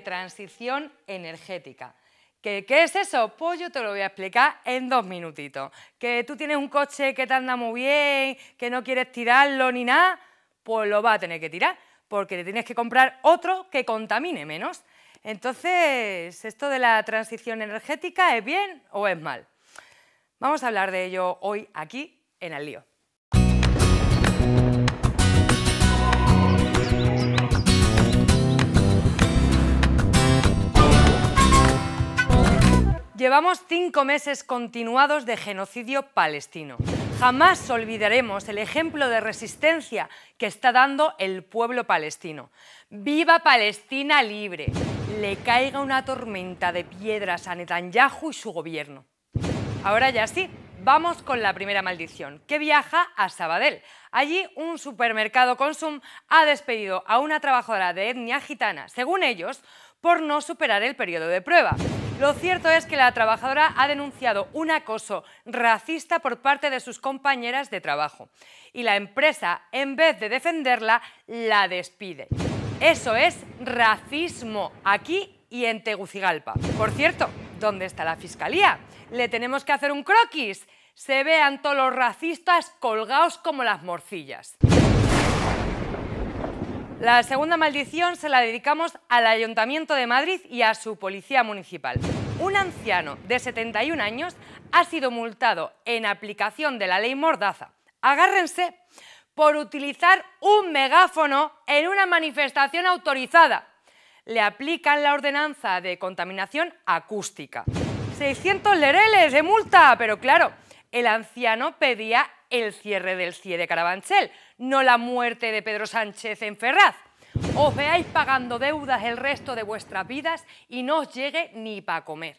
transición energética. ¿Qué, es eso? Pues yo te lo voy a explicar en dos minutitos. Que tú tienes un coche que te anda muy bien, que no quieres tirarlo ni nada, pues lo vas a tener que tirar, porque te tienes que comprar otro que contamine menos. Entonces, ¿esto de la transición energética es bien o es mal? Vamos a hablar de ello hoy aquí en el lío. Llevamos cinco meses continuados de genocidio palestino. Jamás olvidaremos el ejemplo de resistencia que está dando el pueblo palestino. ¡Viva Palestina libre! Le caiga una tormenta de piedras a Netanyahu y su gobierno. Ahora ya sí, vamos con la primera maldición, que viaja a Sabadell. Allí un supermercado Consum ha despedido a una trabajadora de etnia gitana. Según ellos, por no superar el periodo de prueba. Lo cierto es que la trabajadora ha denunciado un acoso racista por parte de sus compañeras de trabajo y la empresa, en vez de defenderla, la despide. Eso es racismo aquí y en Tegucigalpa. Por cierto, ¿dónde está la fiscalía? Le tenemos que hacer un croquis. Se vean todos los racistas colgados como las morcillas. La segunda maldición se la dedicamos al Ayuntamiento de Madrid y a su policía municipal. Un anciano de 71 años ha sido multado en aplicación de la ley Mordaza. Agárrense por utilizar un megáfono en una manifestación autorizada. Le aplican la ordenanza de contaminación acústica. 600 lereles de multa, pero claro, el anciano pedía el cierre del CIE de Carabanchel, no la muerte de Pedro Sánchez en Ferraz. Os veáis pagando deudas el resto de vuestras vidas y no os llegue ni para comer.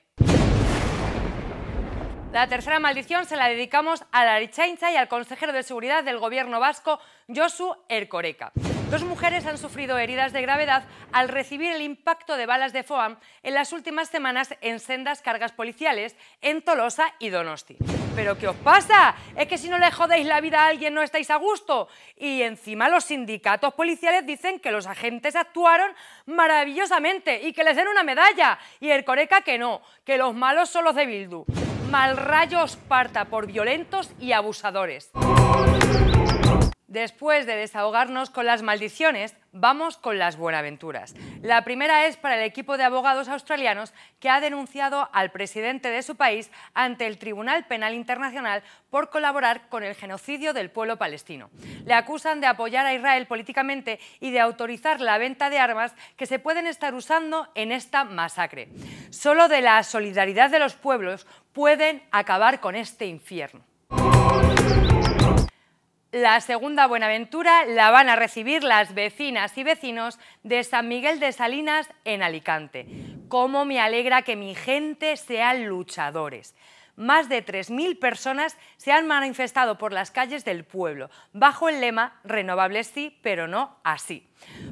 La tercera maldición se la dedicamos a la y al consejero de seguridad del gobierno vasco, Josu Ercoreca. Dos mujeres han sufrido heridas de gravedad al recibir el impacto de balas de FOAM en las últimas semanas en sendas cargas policiales en Tolosa y Donosti. ¿Pero qué os pasa? Es que si no le jodéis la vida a alguien no estáis a gusto. Y encima los sindicatos policiales dicen que los agentes actuaron maravillosamente y que les den una medalla. Y el Coreca que no, que los malos son los de Bildu. Mal rayo os parta por violentos y abusadores. Después de desahogarnos con las maldiciones, vamos con las buenaventuras. La primera es para el equipo de abogados australianos que ha denunciado al presidente de su país ante el Tribunal Penal Internacional por colaborar con el genocidio del pueblo palestino. Le acusan de apoyar a Israel políticamente y de autorizar la venta de armas que se pueden estar usando en esta masacre. Solo de la solidaridad de los pueblos pueden acabar con este infierno. La segunda Buenaventura la van a recibir las vecinas y vecinos de San Miguel de Salinas en Alicante. Cómo me alegra que mi gente sea luchadores. Más de 3.000 personas se han manifestado por las calles del pueblo, bajo el lema Renovables sí, pero no así.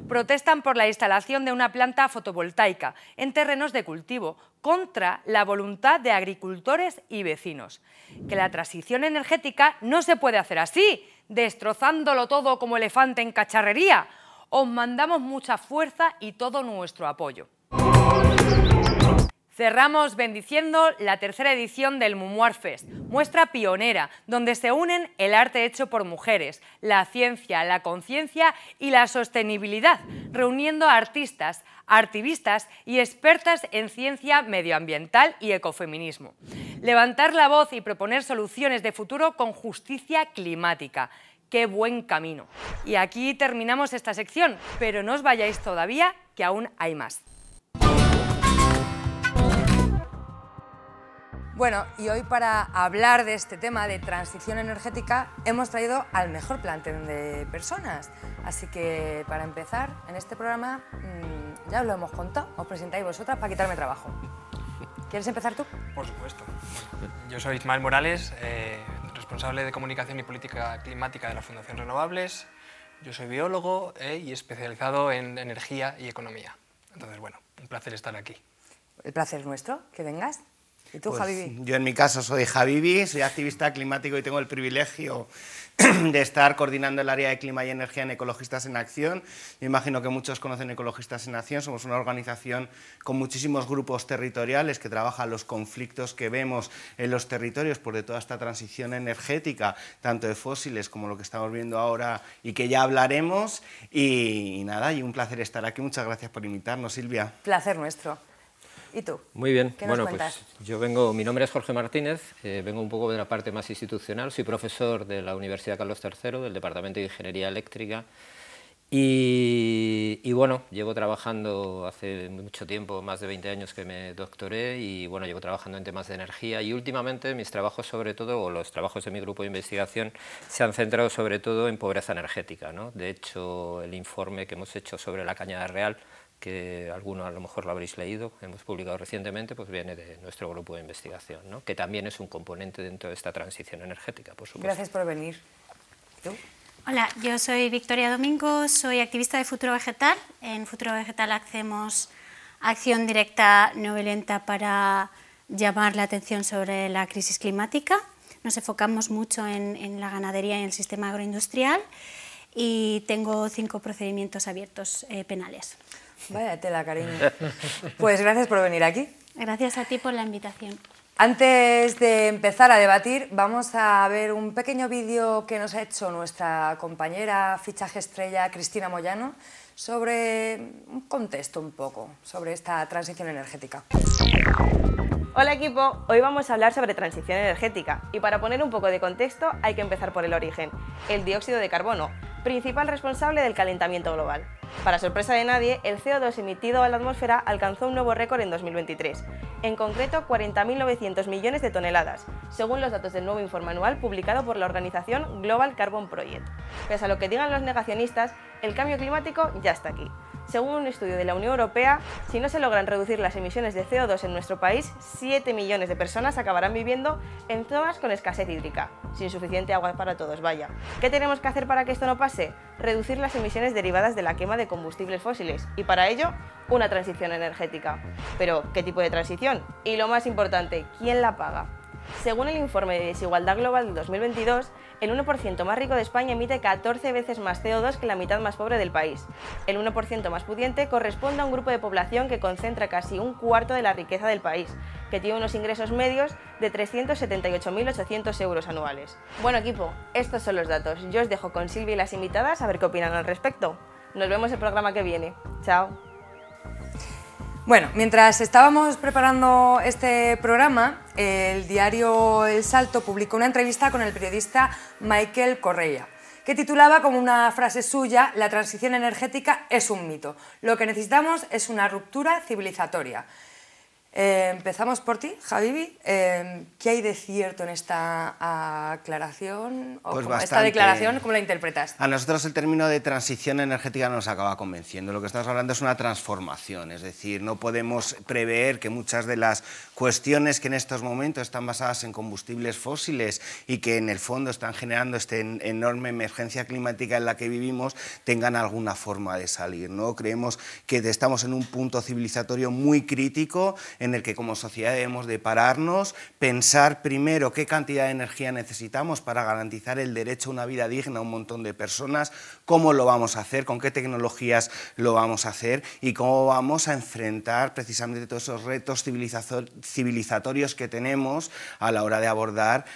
Protestan por la instalación de una planta fotovoltaica en terrenos de cultivo, contra la voluntad de agricultores y vecinos. Que la transición energética no se puede hacer así, destrozándolo todo como elefante en cacharrería. Os mandamos mucha fuerza y todo nuestro apoyo. Cerramos bendiciendo la tercera edición del Mumuar Fest, muestra pionera, donde se unen el arte hecho por mujeres, la ciencia, la conciencia y la sostenibilidad, reuniendo a artistas, activistas y expertas en ciencia medioambiental y ecofeminismo. Levantar la voz y proponer soluciones de futuro con justicia climática. ¡Qué buen camino! Y aquí terminamos esta sección, pero no os vayáis todavía, que aún hay más. Bueno, y hoy para hablar de este tema de transición energética hemos traído al mejor plantel de personas. Así que para empezar, en este programa mm, ya os lo hemos contado, os presentáis vosotras para quitarme trabajo. ¿Quieres empezar tú? Por supuesto. Yo soy Ismael Morales, eh, responsable de comunicación y política climática de la Fundación Renovables. Yo soy biólogo eh, y especializado en energía y economía. Entonces, bueno, un placer estar aquí. El placer es nuestro, que vengas. Pues, yo en mi caso soy Javibi, soy activista climático y tengo el privilegio de estar coordinando el área de clima y energía en Ecologistas en Acción. Me imagino que muchos conocen Ecologistas en Acción. Somos una organización con muchísimos grupos territoriales que trabaja los conflictos que vemos en los territorios por de toda esta transición energética, tanto de fósiles como lo que estamos viendo ahora y que ya hablaremos. y nada, y un placer estar aquí. Muchas gracias por invitarnos, Silvia. Placer nuestro. Muy bien. bueno, pues yo vengo, mi nombre es Jorge Martínez, eh, vengo un poco de la parte más institucional, soy profesor de la Universidad Carlos III, del Departamento de Ingeniería Eléctrica, y, y, bueno, llevo trabajando hace mucho tiempo, más de 20 años que me doctoré y bueno, llevo trabajando en temas de energía y últimamente mis trabajos sobre todo, o los trabajos de mi grupo de investigación, se han centrado sobre todo en pobreza energética. ¿no? De hecho, el informe que hemos hecho sobre la Cañada Real que alguno a lo mejor lo habréis leído, que hemos publicado recientemente, pues viene de nuestro grupo de investigación, que también es un componente dentro de esta transición energética, por supuesto. Gracias por venir. Hola, yo soy Victoria Domingo, soy activista de Futuro Vegetal. En Futuro Vegetal hacemos acción directa no violenta para llamar la atención sobre la crisis climática. Nos enfocamos mucho en, la ganadería y en el sistema agroindustrial y tengo cinco procedimientos abiertos eh, penales. Vaya tela, cariño. Pues gracias por venir aquí. Gracias a ti por la invitación. Antes de empezar a debatir, vamos a ver un pequeño vídeo que nos ha hecho nuestra compañera fichaje estrella Cristina Moyano sobre un contexto un poco sobre esta transición energética. Hola equipo, hoy vamos a hablar sobre transición energética y para poner un poco de contexto hay que empezar por el origen, el dióxido de carbono, principal responsable del calentamiento global. Para sorpresa de nadie, el CO2 emitido a la atmósfera alcanzó un nuevo récord en 2023, en concreto 40.900 millones de toneladas, según los datos del nuevo informe anual publicado por la organización Global Carbon Project. Pese a lo que digan los negacionistas, el cambio climático ya está aquí. Según un estudio de la Unión Europea, si no se logran reducir las emisiones de CO2 en nuestro país, 7 millones de personas acabarán viviendo en zonas con escasez hídrica, sin suficiente agua para todos, vaya. ¿Qué tenemos que hacer para que esto no pase? Reducir las emisiones derivadas de la quema de combustibles fósiles y para ello una transición energética. Pero, ¿qué tipo de transición? Y lo más importante, ¿quién la paga? Según el informe de Desigualdad Global 2022, el 1% más rico de España emite 14 veces más CO2 que la mitad más pobre del país. El 1% más pudiente corresponde a un grupo de población que concentra casi un cuarto de la riqueza del país, que tiene unos ingresos medios de 378.800 euros anuales. Bueno equipo, estos son los datos. Yo os dejo con Silvia y las invitadas a ver qué opinan al respecto. Nos vemos el programa que viene. Chao. Bueno, mientras estábamos preparando este programa, el diario El Salto publicó una entrevista con el periodista Michael Correa, que titulaba como una frase suya, La transición energética es un mito. Lo que necesitamos es una ruptura civilizatoria. Eh, empezamos por ti, Javibi. Eh, ¿Qué hay de cierto en esta aclaración? O pues ¿Esta declaración cómo la interpretas? A nosotros el término de transición energética nos acaba convenciendo. Lo que estamos hablando es una transformación, es decir, no podemos prever que muchas de las cuestiones que en estos momentos están basadas en combustibles fósiles y que en el fondo están generando esta enorme emergencia climática en la que vivimos tengan alguna forma de salir. ¿no? Creemos que estamos en un punto civilizatorio muy crítico en el que como sociedad debemos de pararnos, pensar primero qué cantidad de energía necesitamos para garantizar el derecho a una vida digna a un montón de personas, cómo lo vamos a hacer, con qué tecnologías lo vamos a hacer y cómo vamos a enfrentar precisamente todos esos retos civilizatorios que tenemos a la hora de abordar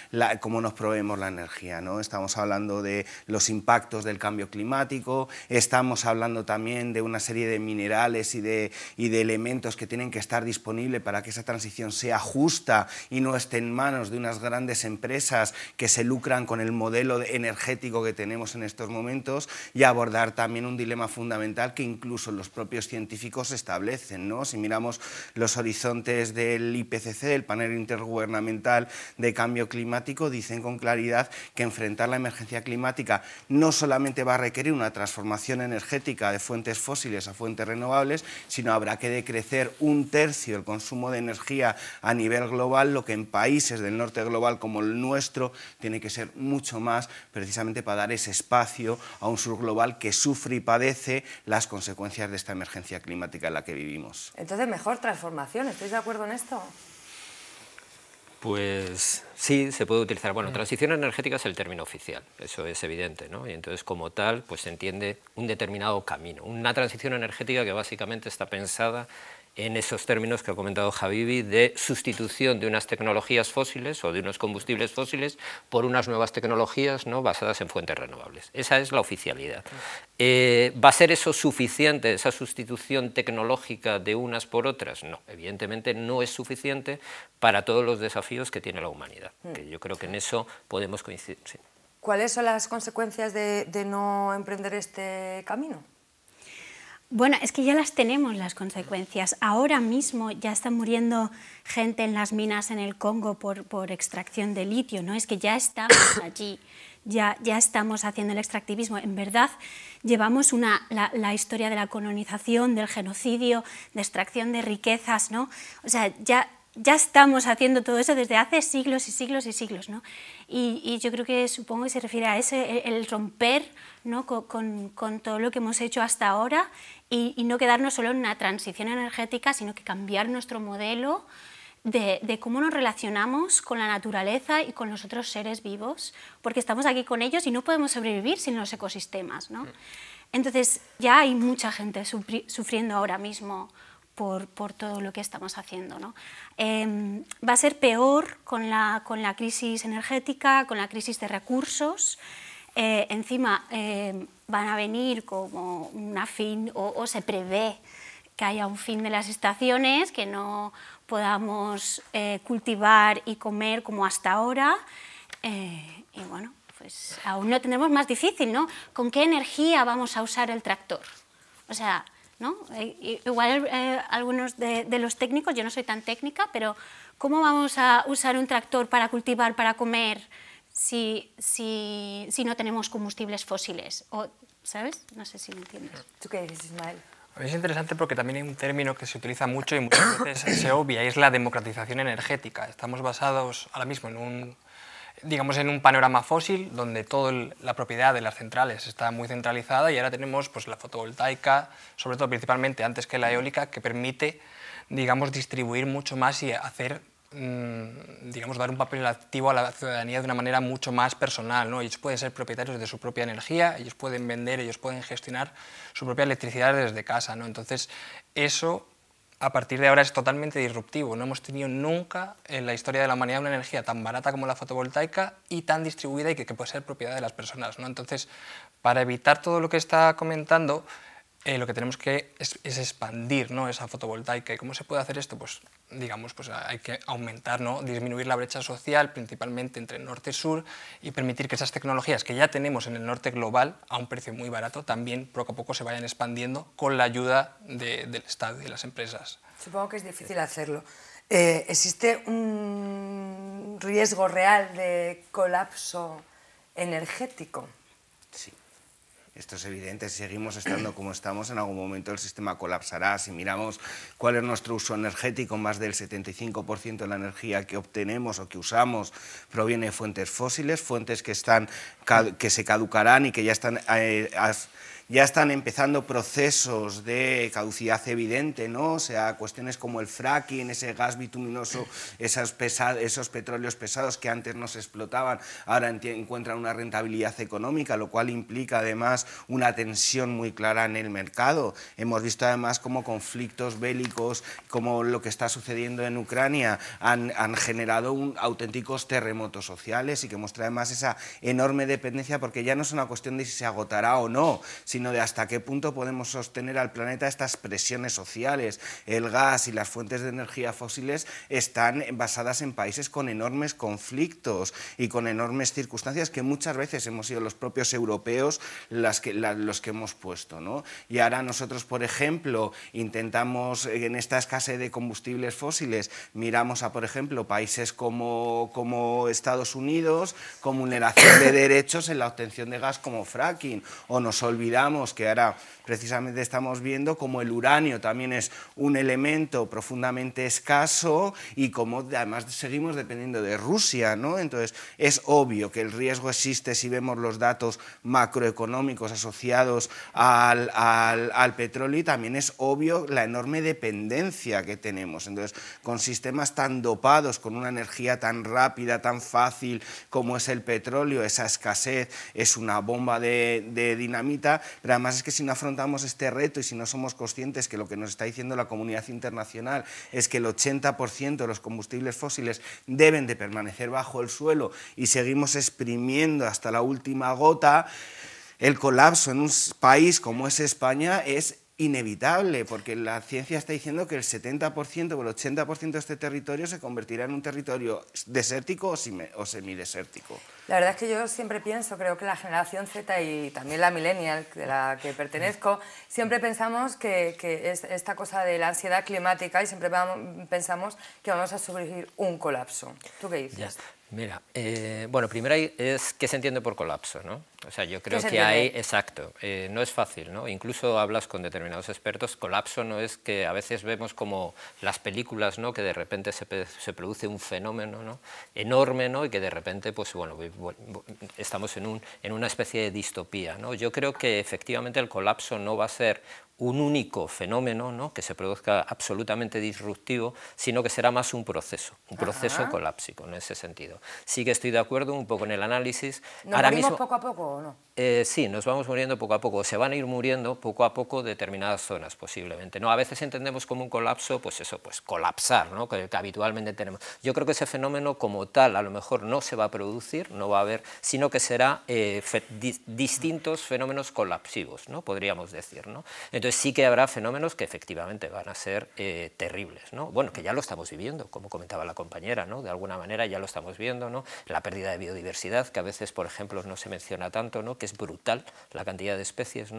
cómo nos proveemos la energía. ¿no? Estamos hablando de los impactos del cambio climático, estamos hablando también de una serie de minerales y de, y de elementos que tienen que estar disponibles para que esa transición sea justa y no esté en manos de unas grandes empresas que se lucran con el modelo energético que tenemos en estos momentos y abordar también un dilema fundamental que incluso los propios científicos establecen. ¿no? Si miramos los horizontes del IPCC, el panel intergubernamental de cambio climático, dicen con claridad que enfrentar la emergencia climática no solamente va a requerir una transformación energética de fuentes fósiles a fuentes renovables, sino habrá que decrecer un tercio el consumo de energía a nivel global, lo que en países del norte global como el nuestro tiene que ser mucho más precisamente para dar ese espacio a un global que sufre y padece las consecuencias de esta emergencia climática en la que vivimos. Entonces, mejor transformación, ¿estáis de acuerdo en esto? Pues sí, se puede utilizar. Bueno, mm. transición energética es el término oficial, eso es evidente, ¿no? Y entonces, como tal, pues se entiende un determinado camino, una transición energética que básicamente está pensada en esos términos que ha comentado Javibi, de sustitución de unas tecnologías fósiles o de unos combustibles fósiles por unas nuevas tecnologías ¿no? basadas en fuentes renovables. Esa es la oficialidad. Eh, ¿Va a ser eso suficiente, esa sustitución tecnológica de unas por otras? No, evidentemente no es suficiente para todos los desafíos que tiene la humanidad. Hmm. yo creo que en eso podemos coincidir. ¿Cuáles son las consecuencias de no emprender este camino? Bueno, es que ya las tenemos las consecuencias. Ahora mismo ya están muriendo gente en las minas en el Congo por, extracción de litio, ¿no? Es que ya estamos allí, ya, ya estamos haciendo el extractivismo. En verdad, llevamos una, la, historia de la colonización, del genocidio, de extracción de riquezas, ¿no? O sea, ya, ya estamos haciendo todo eso desde hace siglos y siglos y siglos, Y, yo creo que supongo que se refiere a ese, el, romper ¿no? con todo lo que hemos hecho hasta ahora y, no quedarnos solo en una transición energética, sino que cambiar nuestro modelo de, cómo nos relacionamos con la naturaleza y con los otros seres vivos, porque estamos aquí con ellos y no podemos sobrevivir sin los ecosistemas. ¿no? Mm. Entonces ya hay mucha gente sufriendo ahora mismo por, por, todo lo que estamos haciendo. ¿no? Em, va a ser peor con la, con la crisis energética, con la crisis de recursos. Eh, encima eh, van a venir como una fin o, se prevé que haya un fin de las estaciones, que no podamos eh, cultivar y comer como hasta ahora. y bueno, pues aún lo tendremos más difícil, ¿no? ¿Con qué energía vamos a usar el tractor? O sea, ¿no? igual algunos de los técnicos, yo no soy tan técnica, pero ¿cómo vamos a usar un tractor para cultivar, para comer? si, si, si no tenemos combustibles fósiles. O, ¿Sabes? No sé si me entiendes. ¿Tú qué dices, Ismael? Es interesante porque también hay un término que se utiliza mucho y muchas veces se obvia, y es la democratización energética. Estamos basados ahora mismo en un, digamos, en un panorama fósil donde toda la propiedad de las centrales está muy centralizada y ahora tenemos pues, la fotovoltaica, sobre todo principalmente antes que la eólica, que permite digamos, distribuir mucho más y hacer Mm, digamos, dar un papel activo a la ciudadanía de una manera mucho más personal. ¿no? Ellos pueden ser propietarios de su propia energía, ellos pueden vender, ellos pueden gestionar su propia electricidad desde casa. ¿no? Entonces, eso a partir de ahora es totalmente disruptivo. No hemos tenido nunca en la historia de la humanidad una energía tan barata como la fotovoltaica y tan distribuida y que, puede ser propiedad de las personas. ¿no? Entonces, para evitar todo lo que está comentando, eh, lo que tenemos que es, es expandir ¿no? esa fotovoltaica. ¿Y cómo se puede hacer esto? Pues digamos, pues hay que aumentar, ¿no? disminuir la brecha social principalmente entre norte y sur y permitir que esas tecnologías que ya tenemos en el norte global a un precio muy barato también poco a poco se vayan expandiendo con la ayuda del Estado y de las empresas. Supongo que es difícil hacerlo. Eh, ¿Existe un riesgo real de colapso energético? Sí. Esto es evidente, si seguimos estando como estamos, en algún momento el sistema colapsará. Si miramos cuál es nuestro uso energético, más del 75% de la energía que obtenemos o que usamos proviene de fuentes fósiles, fuentes que, están, que se caducarán y que ya están... Eh, ya están empezando procesos de caducidad evidente, ¿no? O sea, cuestiones como el fracking, ese gas bituminoso, esos petróleos pesados que antes no se explotaban, ahora encuentran una rentabilidad económica, lo cual implica además una tensión muy clara en el mercado. Hemos visto además cómo conflictos bélicos, como lo que está sucediendo en Ucrania, han, generado auténticos terremotos sociales y que muestra además esa enorme dependencia, porque ya no es una cuestión de si se agotará o no, sino de hasta qué punto podemos sostener al planeta estas presiones sociales. El gas y las fuentes de energía fósiles están basadas en países con enormes conflictos y con enormes circunstancias que muchas veces hemos sido los propios europeos las que, los que hemos puesto. ¿no? Y ahora nosotros, por ejemplo, intentamos en esta escasez de combustibles fósiles, miramos a, por ejemplo, países como, como Estados Unidos, con vulneración de derechos en la obtención de gas como fracking, o nos olvidamos que ahora precisamente estamos viendo como el uranio también es un elemento profundamente escaso y como además seguimos dependiendo de Rusia, ¿no? Entonces es obvio que el riesgo existe si vemos los datos macroeconómicos asociados al, petróleo y también es obvio la enorme dependencia que tenemos. Entonces, con sistemas tan dopados, con una energía tan rápida, tan fácil como es el petróleo, esa escasez es una bomba de, de dinamita pero además es que si no afrontamos este reto y si no somos conscientes que lo que nos está diciendo la comunidad internacional es que el 80% de los combustibles fósiles deben de permanecer bajo el suelo y seguimos exprimiendo hasta la última gota, el colapso en un país como es España es inevitable, porque la ciencia está diciendo que el 70% o el 80% de este territorio se convertirá en un territorio desértico o, semidesértico. La verdad es que yo siempre pienso, creo que la generación Z y también la millennial de la que pertenezco, siempre pensamos que, es esta cosa de la ansiedad climática y siempre pensamos que vamos a sufrir un colapso. ¿Tú qué dices? Mira, eh, bueno, primero es qué se entiende por colapso, ¿no? O sea, yo creo que hay, exacto, eh, no es fácil, ¿no? Incluso hablas con determinados expertos, colapso no es que a veces vemos como las películas, ¿no? Que de repente se, produce un fenómeno, ¿no? Enorme, ¿no? Y que de repente, pues bueno, estamos en, un, en una especie de distopía, ¿no? Yo creo que efectivamente el colapso no va a ser un único fenómeno ¿no? que se produzca absolutamente disruptivo, sino que será más un proceso, un proceso colápsico colapsico en ese sentido. Sí que estoy de acuerdo un poco en el análisis. ¿Nos Ahora mismo, poco a poco o no? Eh, sí, nos vamos muriendo poco a poco, se van a ir muriendo poco a poco determinadas zonas posiblemente. ¿no? A veces entendemos como un colapso, pues eso, pues colapsar, ¿no? que, habitualmente tenemos. Yo creo que ese fenómeno como tal a lo mejor no se va a producir, no va a haber, sino que será eh, distintos fenómenos colapsivos, ¿no? podríamos decir. ¿no? Entonces sí que habrá fenómenos que efectivamente van a ser eh, terribles, Bueno, que ya lo estamos viviendo, como comentaba la compañera, De alguna manera ya lo estamos viendo, La pérdida de biodiversidad, que a veces, por ejemplo, no se menciona tanto, Que es brutal la cantidad de especies,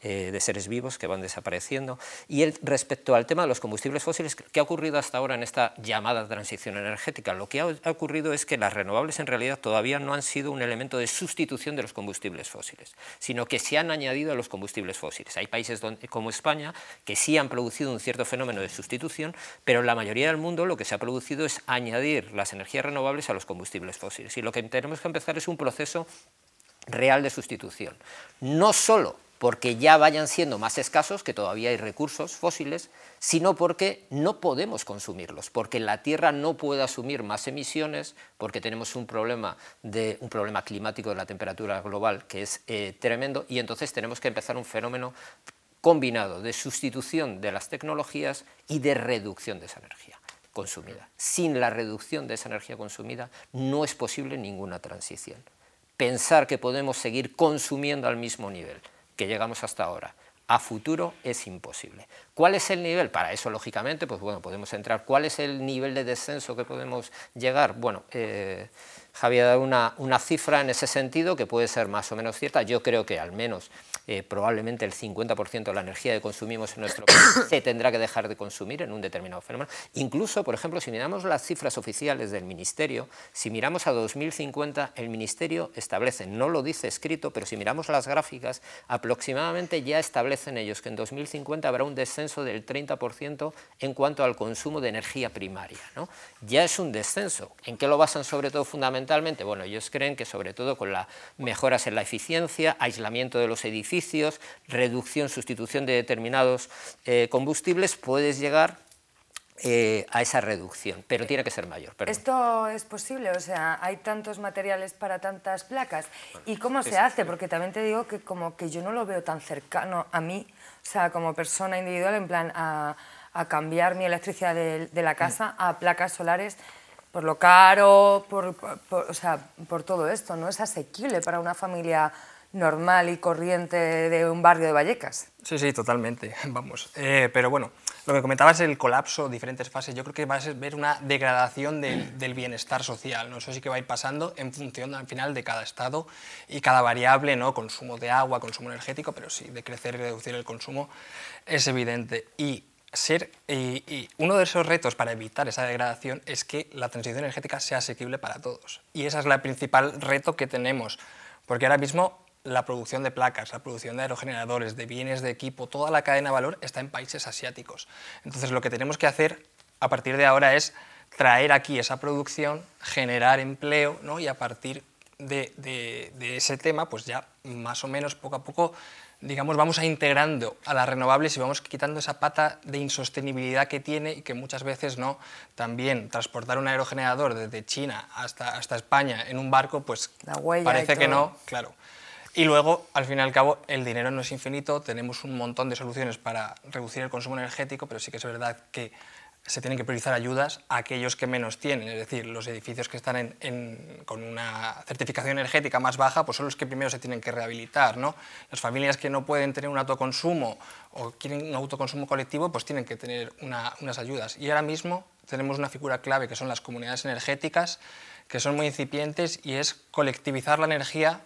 eh, de seres vivos que van desapareciendo. Y respecto al tema de los combustibles fósiles, ¿qué ha ocurrido hasta ahora en esta llamada transición energética? Lo que ha, ha ocurrido es que las renovables en realidad todavía no han sido un elemento de sustitución de los combustibles fósiles, sino que se han añadido a los combustibles fósiles. Hay países donde eh, como España, que sí han producido un cierto fenómeno de sustitución, pero en la mayoría del mundo lo que se ha producido es añadir las energías renovables a los combustibles fósiles. Y lo que tenemos que empezar es un proceso real de sustitución. No solo porque ya vayan siendo más escasos, que todavía hay recursos fósiles, sino porque no podemos consumirlos, porque la Tierra no puede asumir más emisiones, porque tenemos un problema, de, un problema climático de la temperatura global que es eh, tremendo, y entonces tenemos que empezar un fenómeno combinado de sustitución de las tecnologías y de reducción de esa energía consumida. Sin la reducción de esa energía consumida no es posible ninguna transición. Pensar que podemos seguir consumiendo al mismo nivel que llegamos hasta ahora a futuro es imposible. ¿Cuál es el nivel? Para eso, lógicamente, pues bueno, podemos entrar. ¿Cuál es el nivel de descenso que podemos llegar? Bueno, eh, Javier ha dado una cifra en ese sentido que puede ser más o menos cierta. Yo creo que al menos eh, probablemente el 50% de la energía que consumimos en nuestro país se tendrá que dejar de consumir en un determinado fenómeno. Incluso, por ejemplo, si miramos las cifras oficiales del Ministerio, si miramos a 2050, el Ministerio establece, no lo dice escrito, pero si miramos las gráficas, aproximadamente ya establecen ellos que en 2050 habrá un descenso del 30% en cuanto al consumo de energía primaria. Ya es un descenso. ¿En qué lo basan sobre todo fundamentalmente? Bueno, ellos creen que sobre todo con las mejoras en la eficiencia, aislamiento de los edificios, reducción, sustitución de determinados eh, combustibles, puedes llegar eh, a esa reducción, pero tiene que ser mayor. Esto es posible, o sea, hay tantos materiales para tantas placas. ¿Y cómo se hace? Porque también te digo que como que yo no lo veo tan cercano a mí, o sea, como persona individual, en plan a, cambiar mi electricidad de, la casa a placas solares por lo caro, o sea, por todo esto, no es asequible para una familia normal y corriente de un barrio de Vallecas. Sí, sí, totalmente, vamos. Eh, pero bueno, lo que comentabas el colapso, diferentes fases, yo creo que vas a ver una degradación del, bienestar social, ¿no? Eso sí que va a ir pasando en función al final de cada estado y cada variable, ¿no? Consumo de agua, consumo energético, pero sí, de crecer y reducir el consumo es evidente. Y ser y, y, uno de esos retos para evitar esa degradación es que la transición energética sea asequible para todos. Y ese es el principal reto que tenemos, porque ahora mismo la producción de placas, la producción de aerogeneradores, de bienes de equipo, toda la cadena de valor está en países asiáticos. Entonces lo que tenemos que hacer a partir de ahora es traer aquí esa producción, generar empleo ¿no? y a partir de, ese tema pues ya más o menos poco a poco digamos, vamos a integrando a las renovables y vamos quitando esa pata de insostenibilidad que tiene y que muchas veces no. También transportar un aerogenerador desde China hasta, hasta España en un barco, pues parece que no, claro. Y luego, al fin y al cabo, el dinero no es infinito, tenemos un montón de soluciones para reducir el consumo energético, pero sí que es verdad que se tienen que priorizar ayudas a aquellos que menos tienen, es decir, los edificios que están con una certificación energética más baja, pues son los que primero se tienen que rehabilitar, ¿no? Las familias que no pueden tener un autoconsumo o quieren un autoconsumo colectivo, pues tienen que tener unas ayudas. Y ahora mismo tenemos una figura clave que son las comunidades energéticas, que son muy incipientes y es colectivizar la energía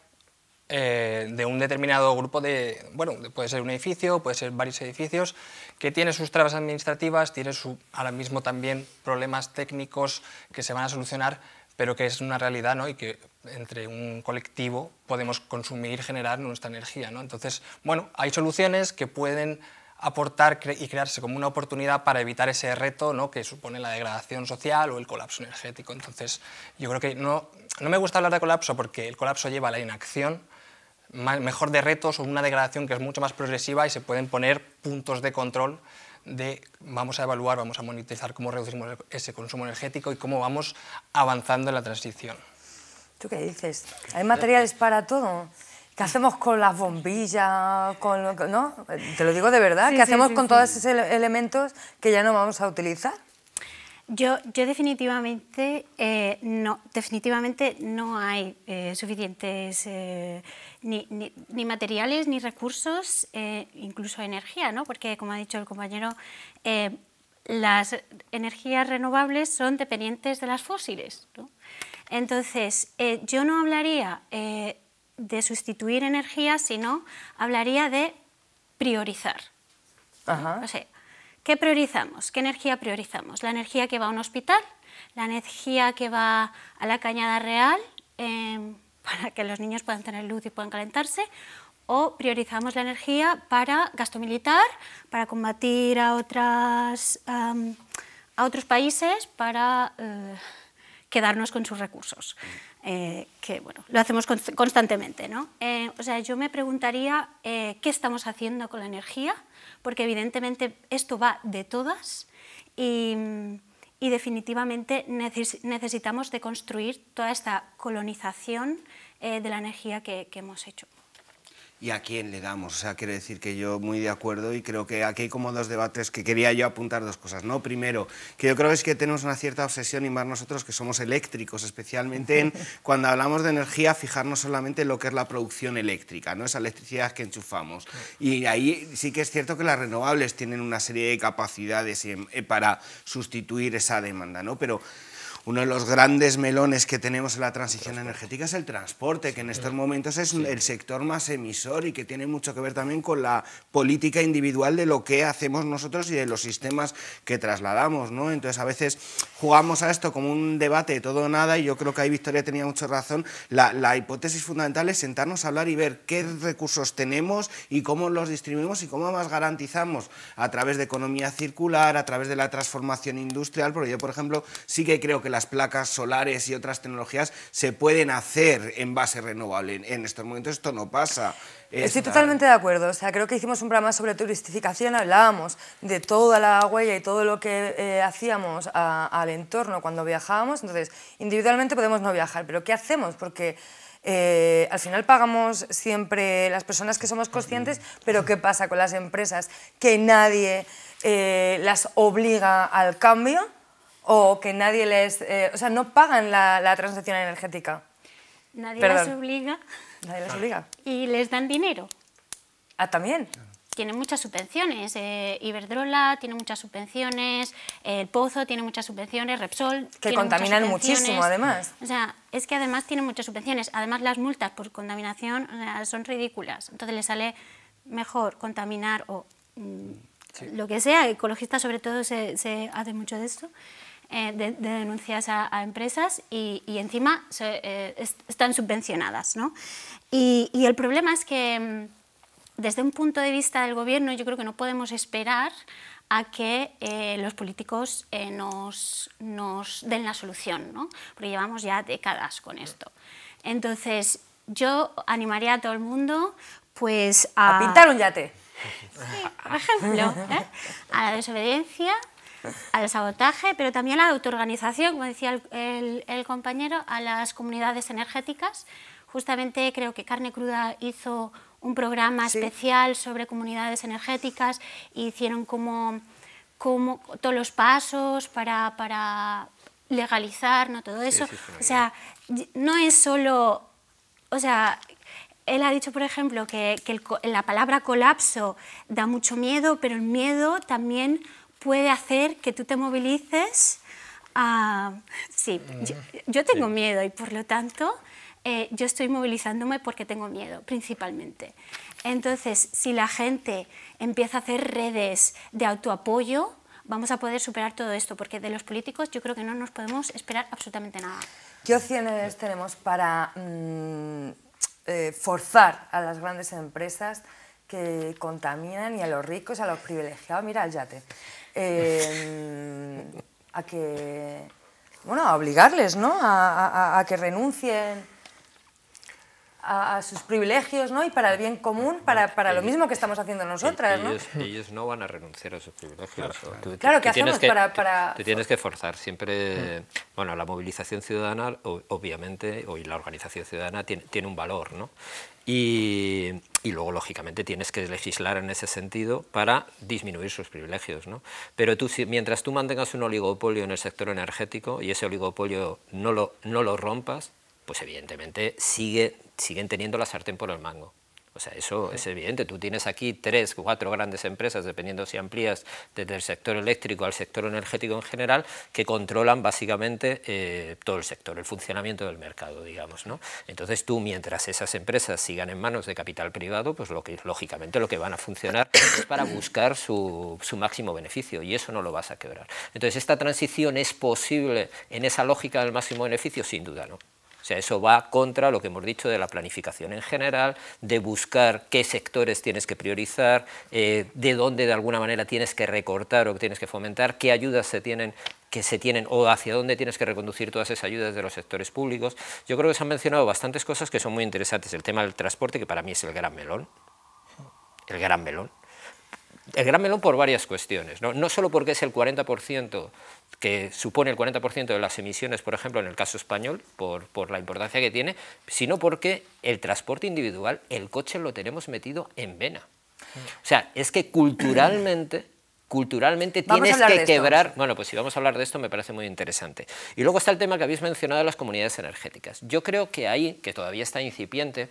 eh, de un determinado grupo de, bueno, puede ser un edificio, puede ser varios edificios, que tiene sus trabas administrativas, tiene su, ahora mismo también problemas técnicos que se van a solucionar, pero que es una realidad ¿no? y que entre un colectivo podemos consumir, generar nuestra energía. ¿no? Entonces, bueno, hay soluciones que pueden aportar y crearse como una oportunidad para evitar ese reto ¿no? que supone la degradación social o el colapso energético. Entonces, yo creo que no, no me gusta hablar de colapso porque el colapso lleva a la inacción mejor de retos o una degradación que es mucho más progresiva y se pueden poner puntos de control de vamos a evaluar, vamos a monetizar cómo reducimos ese consumo energético y cómo vamos avanzando en la transición. ¿Tú qué dices? Hay materiales para todo. ¿Qué hacemos con las bombillas? Con ¿no? Te lo digo de verdad. ¿Qué hacemos con todos esos elementos que ya no vamos a utilizar? Yo, yo definitivamente, eh, no, definitivamente no hay eh, suficientes eh, ni, materiales ni recursos, incluso energía, ¿no? porque como ha dicho el compañero, las energías renovables son dependientes de las fósiles. Entonces, yo no hablaría de sustituir energía, sino hablaría de priorizar. Ajá. ¿Qué priorizamos? ¿Qué energía priorizamos? ¿La energía que va a un hospital? ¿La energía que va a la cañada real em, para que los niños puedan tener luz y puedan calentarse? ¿O priorizamos la energía para gasto militar, para combatir a, otros países, para eh, quedarnos con sus recursos? Eh, que bueno, lo hacemos constantemente. ¿no? Eh, o sea, yo me preguntaría qué estamos haciendo con la energía porque evidentemente esto va de todas y, definitivamente necesitamos de construir toda esta colonización eh, de la energía que hemos hecho y a quién le damos. O sea, quiero decir que yo muy de acuerdo y creo que aquí hay como dos debates que quería yo apuntar dos cosas. ¿no? Primero, que yo creo es que tenemos una cierta obsesión y más nosotros que somos eléctricos, especialmente en cuando hablamos de energía, fijarnos solamente en lo que es la producción eléctrica, ¿no? esa electricidad que enchufamos. Y ahí sí que es cierto que las renovables tienen una serie de capacidades eh, para sustituir esa demanda, ¿no? pero uno de los grandes melones que tenemos en la transición energética es el transporte, que en estos momentos es el sector más emisor y que tiene mucho que ver también con la política individual de lo que hacemos nosotros y de los sistemas que trasladamos. ¿no? Entonces, a veces jugamos a esto como un debate de todo o nada y yo creo que ahí Victoria tenía mucha razón. La, la hipótesis fundamental es sentarnos a hablar y ver qué recursos tenemos y cómo los distribuimos y cómo más garantizamos a través de economía circular, a través de la transformación industrial, porque yo, por ejemplo, sí que creo que las placas solares y otras tecnologías se pueden hacer en base renovable. En estos momentos esto no pasa. Estoy totalmente de acuerdo. O sea, creo que hicimos un programa sobre turistificación, hablábamos de toda la huella y todo lo que eh, hacíamos al entorno cuando viajábamos. Entonces, individualmente podemos no viajar, pero ¿qué hacemos? Porque eh, al final pagamos siempre las personas que somos conscientes, pero ¿qué pasa con las empresas? Que nadie eh, las obliga al cambio o que nadie les... Eh, o sea, no pagan la, la transacción energética. Nadie las obliga. Nadie las obliga. Y les dan dinero. Ah, también. Tienen muchas subvenciones. Eh, Iberdrola tiene muchas subvenciones, el Pozo tiene muchas subvenciones, Repsol. Que contaminan muchísimo, además. O sea, es que además tienen muchas subvenciones. Además, las multas por contaminación son ridículas. Entonces, les sale mejor contaminar o mm, lo que sea. Ecologistas, sobre todo, se, se hace mucho de esto. Eh, de, denuncias a, empresas y, encima eh, están subvencionadas. ¿no? Y, el problema es que mm, desde un punto de vista del gobierno yo creo que no podemos esperar a que eh, los políticos nos, den la solución, ¿no? porque llevamos ya décadas con esto. Entonces, yo animaría a todo el mundo pues, a... a pintar un yate. Sí, por ejemplo, a la desobediencia, al sabotaje, pero también a la autoorganización, como decía el, compañero, a las comunidades energéticas. Justamente creo que Carne Cruda hizo un programa especial sobre comunidades energéticas e hicieron como, como todos los pasos para, para legalizar, ¿no? todo eso. o sea, no es solo... O sea, él ha dicho, por ejemplo, que, la palabra colapso da mucho miedo, pero el miedo también puede hacer que tú te movilices. a... Ah, sí, yo, tengo miedo y por lo tanto eh, yo estoy movilizándome porque tengo miedo, principalmente. Entonces, si la gente empieza a hacer redes de autoapoyo, vamos a poder superar todo esto, porque de los políticos yo creo que no nos podemos esperar absolutamente nada. ¿Qué opciones tenemos para mm, eh, forzar a las grandes empresas que contaminan y a los ricos, a los privilegiados? Mira el yate. Em, a que, bueno, obligarles, ¿no? A, que renuncien a, sus privilegios, ¿no? Y para el bien común, para, lo mismo que estamos haciendo nosotras, Ellos, no van a renunciar a sus privilegios. Claro, ¿qué hacemos para, Te tienes que forzar siempre... Bueno, la movilización ciudadana, obviamente, y la organización ciudadana tiene, un valor, ¿no? Y y luego, lógicamente, tienes que legislar en ese sentido para disminuir sus privilegios. Pero tú, mientras tú mantengas un oligopolio en el sector energético y ese oligopolio no lo, no lo rompas, pues evidentemente sigue, siguen teniendo la sartén por el mango. O sea, eso es evidente. Tú tienes aquí tres, cuatro grandes empresas, dependiendo si amplías desde el sector eléctrico al sector energético en general, que controlan básicamente eh, todo el sector, el funcionamiento del mercado, digamos. ¿no? Entonces tú, mientras esas empresas sigan en manos de capital privado, pues lo que, lógicamente lo que van a funcionar es para buscar su máximo beneficio y eso no lo vas a quebrar. Entonces, ¿esta transición es posible en esa lógica del máximo beneficio? Sin duda no sea, eso va contra lo que hemos dicho de la planificación en general, de buscar qué sectores tienes que priorizar, eh, de dónde de alguna manera tienes que recortar o tienes que fomentar, qué ayudas se tienen que se tienen o hacia dónde tienes que reconducir todas esas ayudas de los sectores públicos. Yo creo que se han mencionado bastantes cosas que son muy interesantes. El tema del transporte, que para mí es el gran melón. El gran melón el gran melón por varias cuestiones, no, solo porque es el 40% que supone el 40% de las emisiones, por ejemplo, en el caso español, por, la importancia que tiene, sino porque el transporte individual, el coche lo tenemos metido en vena. O sea, es que culturalmente, culturalmente tienes que quebrar... Bueno, pues si vamos a hablar de esto me parece muy interesante. Y luego está el tema que habéis mencionado de las comunidades energéticas. Yo creo que ahí, que todavía está incipiente,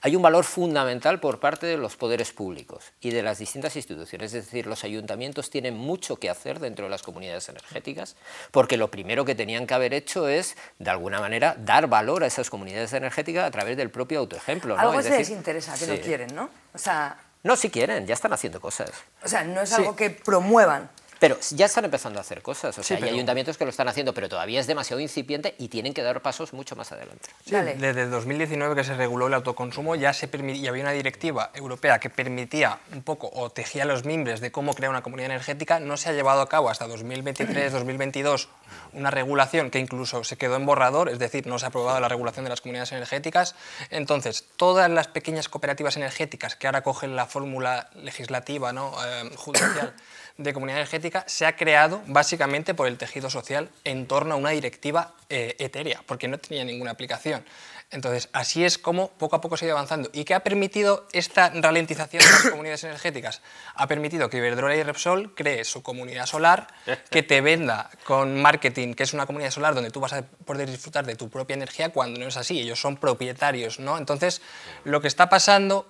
hay un valor fundamental por parte de los poderes públicos y de las distintas instituciones, es decir, los ayuntamientos tienen mucho que hacer dentro de las comunidades energéticas, porque lo primero que tenían que haber hecho es, de alguna manera, dar valor a esas comunidades energéticas a través del propio autoejemplo. ¿no? Algo se les interesa, que lo quieren, ¿no? O sea, no, si quieren, ya están haciendo cosas. O sea, no es algo que promuevan. Pero ya están empezando a hacer cosas, o sea, hay ayuntamientos que lo están haciendo, pero todavía es demasiado incipiente y tienen que dar pasos mucho más adelante. desde 2019 que se reguló el autoconsumo ya se y había una directiva europea que permitía un poco o tejía los mimbres de cómo crear una comunidad energética, no se ha llevado a cabo hasta 2023-2022 una regulación que incluso se quedó en borrador, es decir, no se ha aprobado la regulación de las comunidades energéticas. Entonces, todas las pequeñas cooperativas energéticas que ahora cogen la fórmula legislativa, ¿no? Eh, judicial, de comunidad energética se ha creado básicamente por el tejido social en torno a una directiva eh, etérea, porque no tenía ninguna aplicación. Entonces, así es como poco a poco se ha ido avanzando. ¿Y qué ha permitido esta ralentización de las comunidades energéticas? Ha permitido que Iberdrola y Repsol cree su comunidad solar, que te venda con marketing, que es una comunidad solar donde tú vas a poder disfrutar de tu propia energía cuando no es así. Ellos son propietarios, ¿no? Entonces, lo que está pasando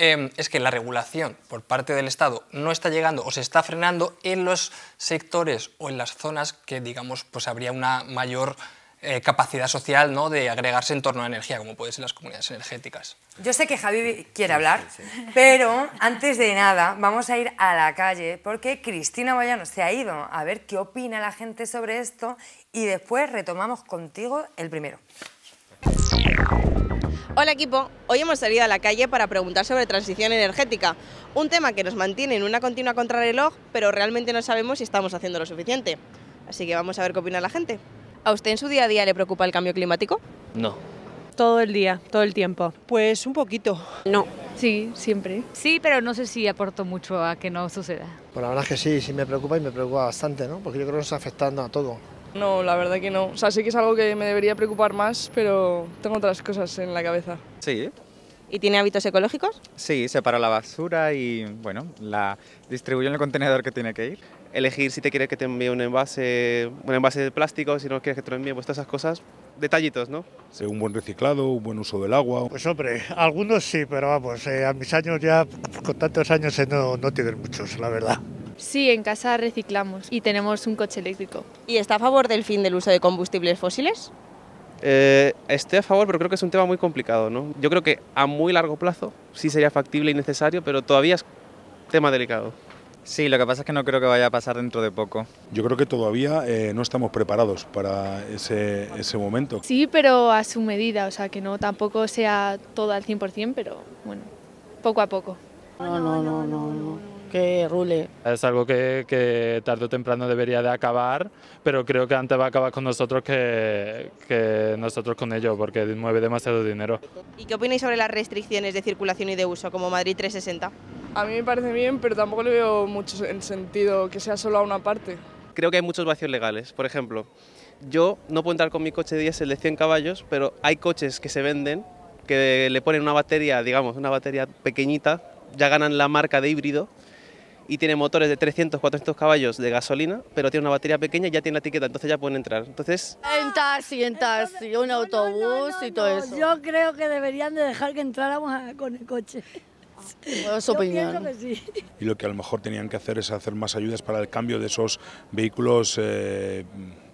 Em, es que la regulación por parte del Estado no está llegando o se está frenando en los sectores o en las zonas que, digamos, pues habría una mayor eh, capacidad social ¿no? de agregarse en torno a energía, como pueden ser las comunidades energéticas. Yo sé que Javi quiere hablar, pero antes de nada vamos a ir a la calle porque Cristina Boyano se ha ido a ver qué opina la gente sobre esto y después retomamos contigo el primero. Hola equipo, hoy hemos salido a la calle para preguntar sobre transición energética, un tema que nos mantiene en una continua contrarreloj, pero realmente no sabemos si estamos haciendo lo suficiente. Así que vamos a ver qué opina la gente. ¿A usted en su día a día le preocupa el cambio climático? No. Todo el día, todo el tiempo. Pues un poquito. No. Sí, siempre. Sí, pero no sé si aporto mucho a que no suceda. Pues la verdad es que sí, sí me preocupa y me preocupa bastante, ¿no? Porque yo creo que nos está afectando a todo. No, la verdad que no. O sea, sé que es algo que me debería preocupar más, pero tengo otras cosas en la cabeza. Sí. ¿Y tiene hábitos ecológicos? Sí, separa la basura y, bueno, la distribuye en el contenedor que tiene que ir. Elegir si te quieres que te envíe un envase, un envase de plástico, si no quieres que te envíe, pues todas esas cosas, detallitos, ¿no? Sí, un buen reciclado, un buen uso del agua. Pues hombre, algunos sí, pero vamos, eh, a mis años ya, con tantos años eh, no tienen muchos, la verdad. Sí, en casa reciclamos y tenemos un coche eléctrico. ¿Y está a favor del fin del uso de combustibles fósiles? Eh, estoy a favor, pero creo que es un tema muy complicado. ¿no? Yo creo que a muy largo plazo sí sería factible y necesario, pero todavía es tema delicado. Sí, lo que pasa es que no creo que vaya a pasar dentro de poco. Yo creo que todavía eh, no estamos preparados para ese, momento. Sí, pero a su medida, o sea, que no tampoco sea todo al 100%, pero bueno, poco a poco. no, no. no. no que rule. Es algo que, tarde o temprano debería de acabar, pero creo que antes va a acabar con nosotros que, nosotros con ellos, porque mueve demasiado dinero. ¿Y qué opináis sobre las restricciones de circulación y de uso, como Madrid 360? A mí me parece bien, pero tampoco le veo mucho en sentido que sea solo a una parte. Creo que hay muchos vacíos legales. Por ejemplo, yo no puedo entrar con mi coche diésel de 100 caballos, pero hay coches que se venden que le ponen una batería, digamos, una batería pequeñita, ya ganan la marca de híbrido y tiene motores de 300, 400 caballos de gasolina, pero tiene una batería pequeña y ya tiene la etiqueta, entonces ya pueden entrar. Entonces... En taxi, en taxi, un autobús y todo eso. Yo creo que deberían de dejar que entráramos con el coche. es Y lo que a lo mejor tenían que hacer es hacer más ayudas para el cambio de esos vehículos... Eh,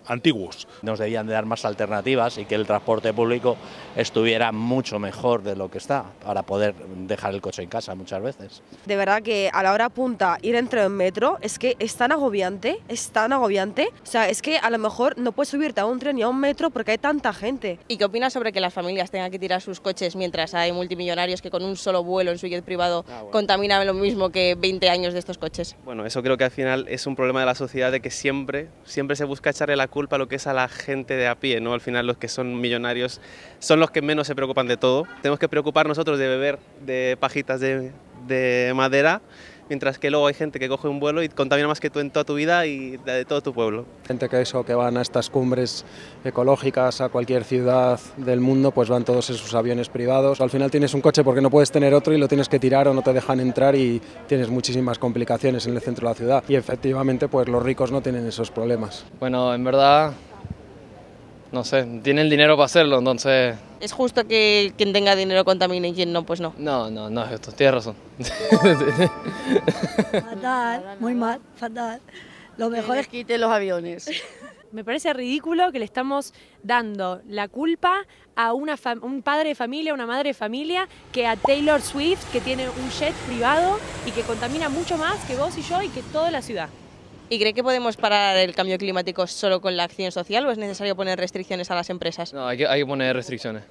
antiguos. Nos debían de dar más alternativas y que el transporte público estuviera mucho mejor de lo que está para poder dejar el coche en casa muchas veces. De verdad que a la hora punta ir en tren en metro es que es tan agobiante, es tan agobiante. O sea, es que a lo mejor no puedes subirte a un tren ni a un metro porque hay tanta gente. ¿Y qué opinas sobre que las familias tengan que tirar sus coches mientras hay multimillonarios que con un solo vuelo en su jet privado ah, contaminan lo mismo que 20 años de estos coches? Bueno, eso creo que al final es un problema de la sociedad de que siempre, siempre se busca echarle la culpa lo que es a la gente de a pie, ¿no? Al final los que son millonarios son los que menos se preocupan de todo. Tenemos que preocuparnos nosotros de beber de pajitas de madera mientras que luego hay gente que coge un vuelo y contamina más que tú en toda tu vida y de todo tu pueblo. Gente que eso, que van a estas cumbres ecológicas a cualquier ciudad del mundo, pues van todos en sus aviones privados. Al final tienes un coche porque no puedes tener otro y lo tienes que tirar o no te dejan entrar y tienes muchísimas complicaciones en el centro de la ciudad. Y efectivamente, pues los ricos no tienen esos problemas. Bueno, en verdad no sé, tienen dinero para hacerlo, entonces... ¿Es justo que quien tenga dinero contamine y quien no, pues no? No, no, no es justo, tienes razón. fatal, muy mal, fatal. Lo mejor es quite los aviones. Me parece ridículo que le estamos dando la culpa a un padre de familia, una madre de familia, que a Taylor Swift, que tiene un jet privado y que contamina mucho más que vos y yo y que toda la ciudad. ¿Y cree que podemos parar el cambio climático solo con la acción social o es necesario poner restricciones a las empresas? No, hay que, hay que poner restricciones,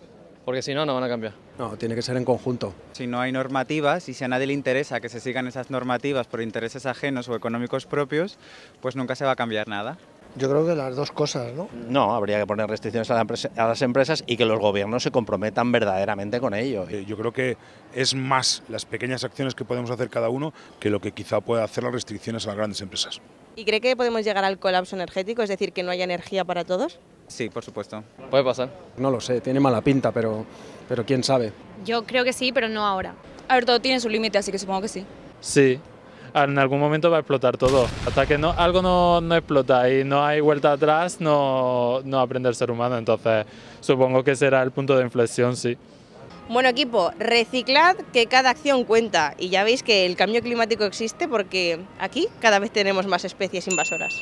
porque si no, no van a cambiar. No, tiene que ser en conjunto. Si no hay normativas y si a nadie le interesa que se sigan esas normativas por intereses ajenos o económicos propios, pues nunca se va a cambiar nada. Yo creo que las dos cosas, ¿no? No, habría que poner restricciones a, a, las empresas y que los gobiernos se comprometan verdaderamente con ello. Eh, yo creo que es más las pequeñas acciones que podemos hacer cada uno que lo que quizá pueda hacer las restricciones a las grandes empresas. ¿Y cree que podemos llegar al colapso energético, es decir, que no haya energía para todos? Sí, por supuesto. Puede pasar. No lo sé, tiene mala pinta, pero, pero quién sabe. Yo creo que sí, pero no ahora. A ver, todo tiene su límite, así que supongo que sí. Sí, en algún momento va a explotar todo. Hasta que no, algo no, no explota y no hay vuelta atrás, no, no aprende el ser humano. Entonces, supongo que será el punto de inflexión, sí. Bueno equipo, reciclad que cada acción cuenta y ya veis que el cambio climático existe porque aquí cada vez tenemos más especies invasoras.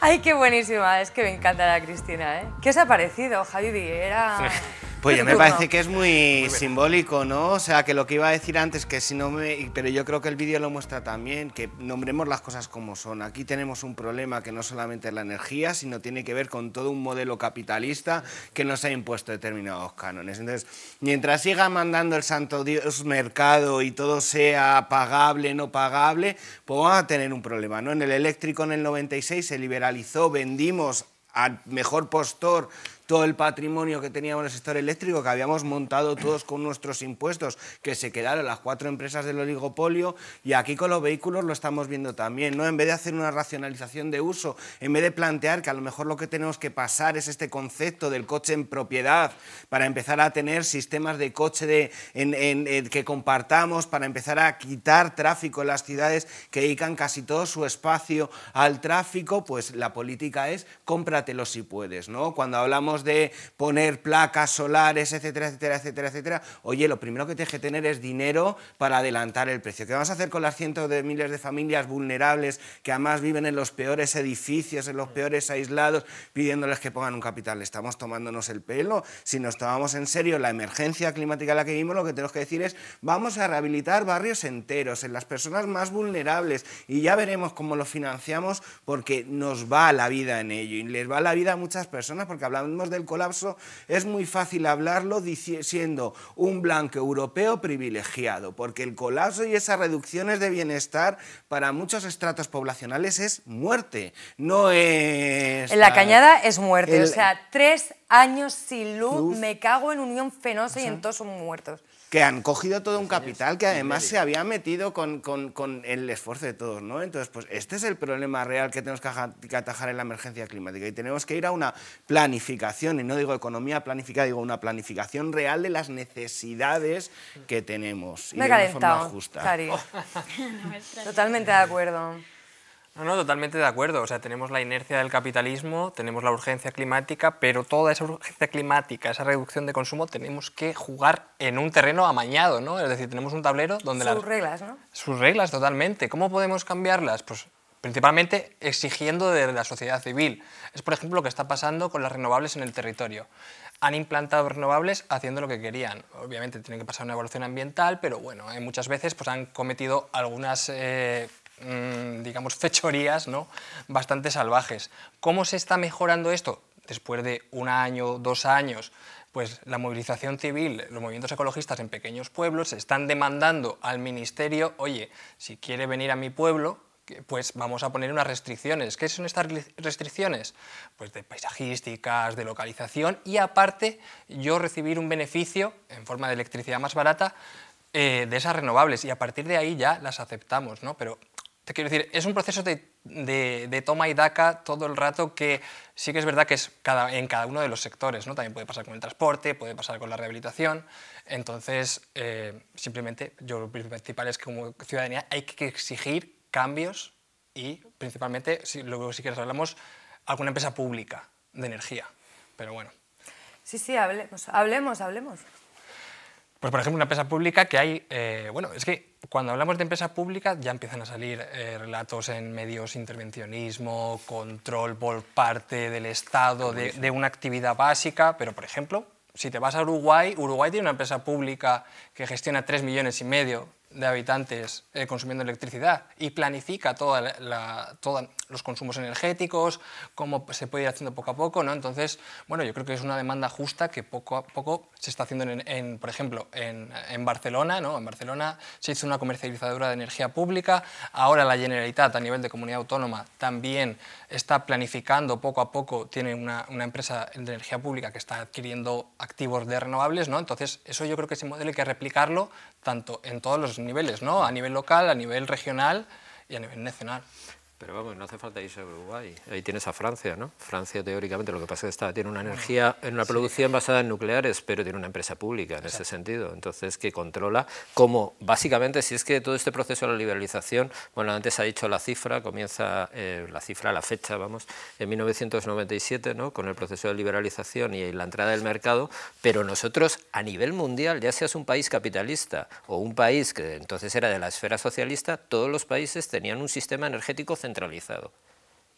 Ay, qué buenísima, es que me encanta la Cristina, ¿eh? ¿Qué os ha parecido, Javi? Era... Pues yo me parece que es muy, muy simbólico, ¿no? O sea, que lo que iba a decir antes, que si no me... Pero yo creo que el vídeo lo muestra también, que nombremos las cosas como son. Aquí tenemos un problema que no solamente es la energía, sino tiene que ver con todo un modelo capitalista que nos ha impuesto determinados cánones. Entonces, mientras siga mandando el santo Dios mercado y todo sea pagable, no pagable, pues vamos a tener un problema, ¿no? En el eléctrico en el 96 se liberalizó, vendimos al mejor postor todo el patrimonio que teníamos en el sector eléctrico, que habíamos montado todos con nuestros impuestos, que se quedaron las cuatro empresas del oligopolio, y aquí con los vehículos lo estamos viendo también, ¿no? En vez de hacer una racionalización de uso, en vez de plantear que a lo mejor lo que tenemos que pasar es este concepto del coche en propiedad, para empezar a tener sistemas de coche de, eh, que compartamos, para empezar a quitar tráfico en las ciudades que dedican casi todo su espacio al tráfico, pues la política es cómpratelo si puedes, ¿no? Cuando hablamos de poner placas solares, etcétera, etcétera, etcétera, etcétera, oye, lo primero que tienes que tener es dinero para adelantar el precio. ¿Qué vamos a hacer con las cientos de miles de familias vulnerables que además viven en los peores edificios, en los peores aislados, pidiéndoles que pongan un capital? estamos tomándonos el pelo? Si nos tomamos en serio la emergencia climática en la que vivimos, lo que tenemos que decir es vamos a rehabilitar barrios enteros, en las personas más vulnerables y ya veremos cómo lo financiamos porque nos va la vida en ello y les va la vida a muchas personas porque hablamos del colapso, es muy fácil hablarlo siendo un blanco europeo privilegiado, porque el colapso y esas reducciones de bienestar para muchos estratos poblacionales es muerte, no es... En la cañada es muerte, o sea, tres años sin luz, me cago en unión fenosa y en todos son muertos que han cogido todo un capital que además se había metido con, el esfuerzo de todos, ¿no? Entonces, pues este es el problema real que tenemos que atajar en la emergencia climática y tenemos que ir a una planificación, y no digo economía planificada, digo una planificación real de las necesidades que tenemos Me y calentado, una forma Totalmente de acuerdo. No, no, totalmente de acuerdo. O sea, tenemos la inercia del capitalismo, tenemos la urgencia climática, pero toda esa urgencia climática, esa reducción de consumo, tenemos que jugar en un terreno amañado, ¿no? Es decir, tenemos un tablero donde sus reglas, ¿no? Sus reglas, totalmente. ¿Cómo podemos cambiarlas? Pues principalmente exigiendo de la sociedad civil. Es, por ejemplo, lo que está pasando con las renovables en el territorio. Han implantado renovables haciendo lo que querían. Obviamente tienen que pasar una evolución ambiental, pero bueno, eh, muchas veces pues, han cometido algunas... Eh, Mm, digamos, fechorías ¿no? bastante salvajes. ¿Cómo se está mejorando esto? Después de un año, dos años, pues la movilización civil, los movimientos ecologistas en pequeños pueblos están demandando al ministerio, oye, si quiere venir a mi pueblo, pues vamos a poner unas restricciones. ¿Qué son estas restricciones? Pues de paisajísticas, de localización y aparte yo recibir un beneficio en forma de electricidad más barata eh, de esas renovables y a partir de ahí ya las aceptamos, ¿no? Pero te quiero decir, es un proceso de, toma y daca todo el rato que sí que es verdad que es cada, en cada uno de los sectores, ¿no? También puede pasar con el transporte, puede pasar con la rehabilitación. Entonces, eh, simplemente, yo lo principal es que como ciudadanía hay que exigir cambios y principalmente, si, luego si quieres hablamos, alguna empresa pública de energía. Pero bueno. Sí, sí, pues hablemos, hablemos, hablemos. Pues por ejemplo, una empresa pública que hay, eh, bueno, es que cuando hablamos de empresa pública ya empiezan a salir eh, relatos en medios intervencionismo, control por parte del Estado de, de una actividad básica, pero por ejemplo, si te vas a Uruguay, Uruguay tiene una empresa pública que gestiona 3 millones y medio de habitantes eh, consumiendo electricidad y planifica todos los consumos energéticos, cómo se puede ir haciendo poco a poco, ¿no? Entonces, bueno, yo creo que es una demanda justa que poco a poco se está haciendo, en, por ejemplo, en, Barcelona, ¿no? En Barcelona se hizo una comercializadora de energía pública, ahora la Generalitat a nivel de comunidad autónoma también está planificando poco a poco, tiene una, empresa de energía pública que está adquiriendo activos de renovables, ¿no? Entonces, eso yo creo que ese modelo hay que replicarlo tanto en todos los niveles, ¿no? a nivel local, a nivel regional y a nivel nacional. Pero vamos, no hace falta irse a Uruguay. Ahí tienes a Francia, ¿no? Francia teóricamente lo que pasa es que está, tiene una energía, en una producción basada en nucleares, pero tiene una empresa pública en ese sentido. Entonces, que controla como, básicamente, si es que todo este proceso de la liberalización, bueno, antes ha dicho la cifra, comienza eh, la cifra, la fecha, vamos, en 1997, ¿no? Con el proceso de liberalización y la entrada del mercado, pero nosotros a nivel mundial, ya seas un país capitalista o un país que entonces era de la esfera socialista, todos los países tenían un sistema energético centralizado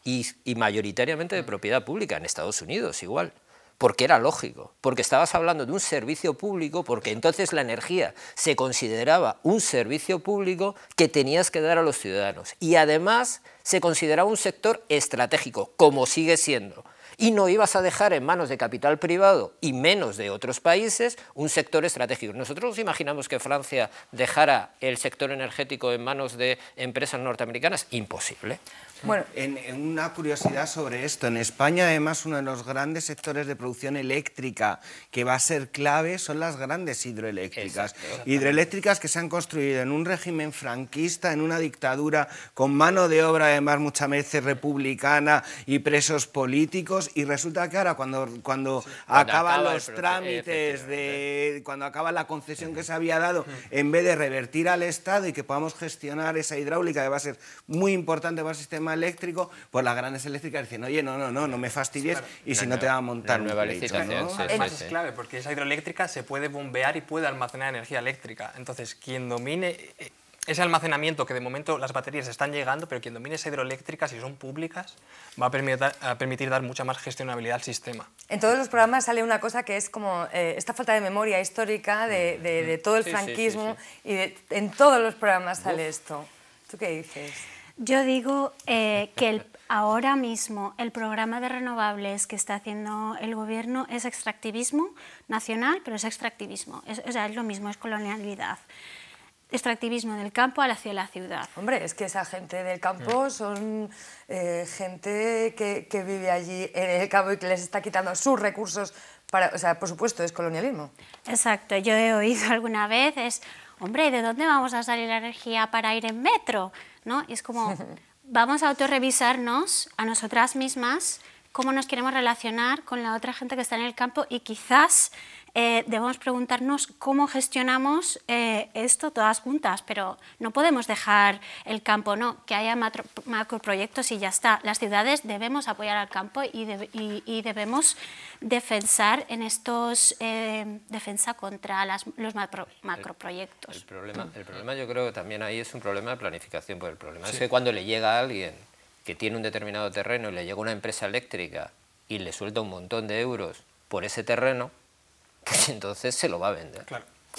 y, mayoritariamente de mm. propiedad pública, en Estados Unidos igual porque era lógico, porque estabas hablando de un servicio público, porque entonces la energía se consideraba un servicio público que tenías que dar a los ciudadanos. Y además se consideraba un sector estratégico, como sigue siendo y no ibas a dejar en manos de capital privado y menos de otros países un sector estratégico. Nosotros nos imaginamos que Francia dejara el sector energético en manos de empresas norteamericanas, imposible. Bueno. En, una curiosidad sobre esto, en España además uno de los grandes sectores de producción eléctrica que va a ser clave son las grandes hidroeléctricas. Hidroeléctricas que se han construido en un régimen franquista, en una dictadura, con mano de obra además muchas veces republicana y presos políticos y resulta que ahora cuando, cuando, acaban los trámites, de, cuando acaba la concesión que se había dado, en vez de revertir al Estado y que podamos gestionar esa hidráulica que va a ser muy importante para el sistema eléctrico, pues las grandes eléctricas dicen, oye, no, no, no, no me fastidies y si no, te va a montar nueva licitación. ¿no? es clave porque esa hidroeléctrica se puede bombear y puede almacenar energía eléctrica. Entonces, quien domine eh, ese almacenamiento que de momento las baterías están llegando, pero quien domine esa hidroeléctrica, si son públicas, va a permitir, dar mucha más gestionabilidad al sistema. En todos los programas sale una cosa que es como eh, esta falta de memoria histórica de, mm. todo el franquismo y en todos los programas sale esto. ¿Tú qué dices? Yo digo eh, que ahora mismo el programa de renovables que está haciendo el gobierno es extractivismo nacional, pero es extractivismo. o sea, es lo mismo, es colonialidad extractivismo del campo hacia la ciudad. Hombre, es que esa gente del campo mm. son eh, gente que, vive allí en el campo y que les está quitando sus recursos para, o sea, por supuesto, es colonialismo. Exacto, yo he oído alguna vez es, hombre, ¿de dónde vamos a salir la energía para ir en metro? ¿no? Es como, vamos a autorrevisarnos a nosotras mismas cómo nos queremos relacionar con la otra gente que está en el campo y quizás eh, debemos preguntarnos cómo gestionamos eh, esto todas juntas, pero no podemos dejar el campo, no, que haya macroproyectos y ya está. Las ciudades debemos apoyar al campo y, debemos defensar en estos, eh, defensa contra los macroproyectos. El, problema, el problema yo creo que también ahí es un problema de planificación, porque el problema es que cuando le llega a alguien que tiene un determinado terreno y le llega una empresa eléctrica y le suelta un montón de euros por ese terreno, entonces se lo va a vender.